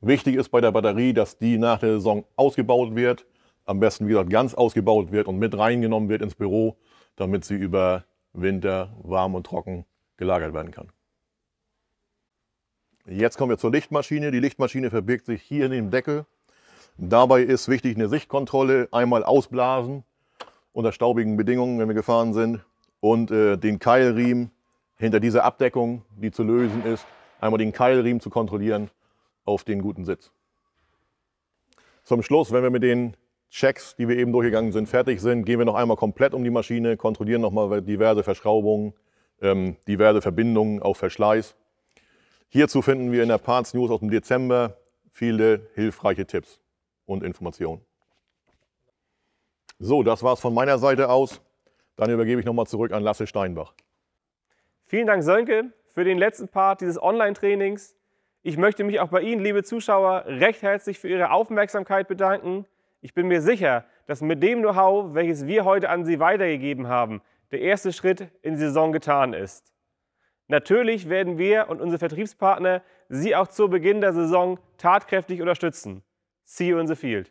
Wichtig ist bei der Batterie, dass die nach der Saison ausgebaut wird, am besten wie gesagt ganz ausgebaut wird und mit reingenommen wird ins Büro, damit sie über Winter warm und trocken gelagert werden kann. Jetzt kommen wir zur Lichtmaschine. Die Lichtmaschine verbirgt sich hier in dem Deckel. Dabei ist wichtig eine Sichtkontrolle, einmal ausblasen unter staubigen Bedingungen, wenn wir gefahren sind, und äh, den Keilriemen hinter dieser Abdeckung, die zu lösen ist, einmal den Keilriemen zu kontrollieren auf den guten Sitz. Zum Schluss, wenn wir mit den Checks, die wir eben durchgegangen sind, fertig sind, gehen wir noch einmal komplett um die Maschine, kontrollieren nochmal diverse Verschraubungen, ähm, diverse Verbindungen, auch Verschleiß. Hierzu finden wir in der Parts News aus dem Dezember viele hilfreiche Tipps und Informationen. So, das war es von meiner Seite aus. Dann übergebe ich nochmal zurück an Lasse Steinbach. Vielen Dank, Sönke, für den letzten Part dieses Online-Trainings. Ich möchte mich auch bei Ihnen, liebe Zuschauer, recht herzlich für Ihre Aufmerksamkeit bedanken. Ich bin mir sicher, dass mit dem Know-how, welches wir heute an Sie weitergegeben haben, der erste Schritt in die Saison getan ist. Natürlich werden wir und unsere Vertriebspartner Sie auch zu Beginn der Saison tatkräftig unterstützen. See you in the field.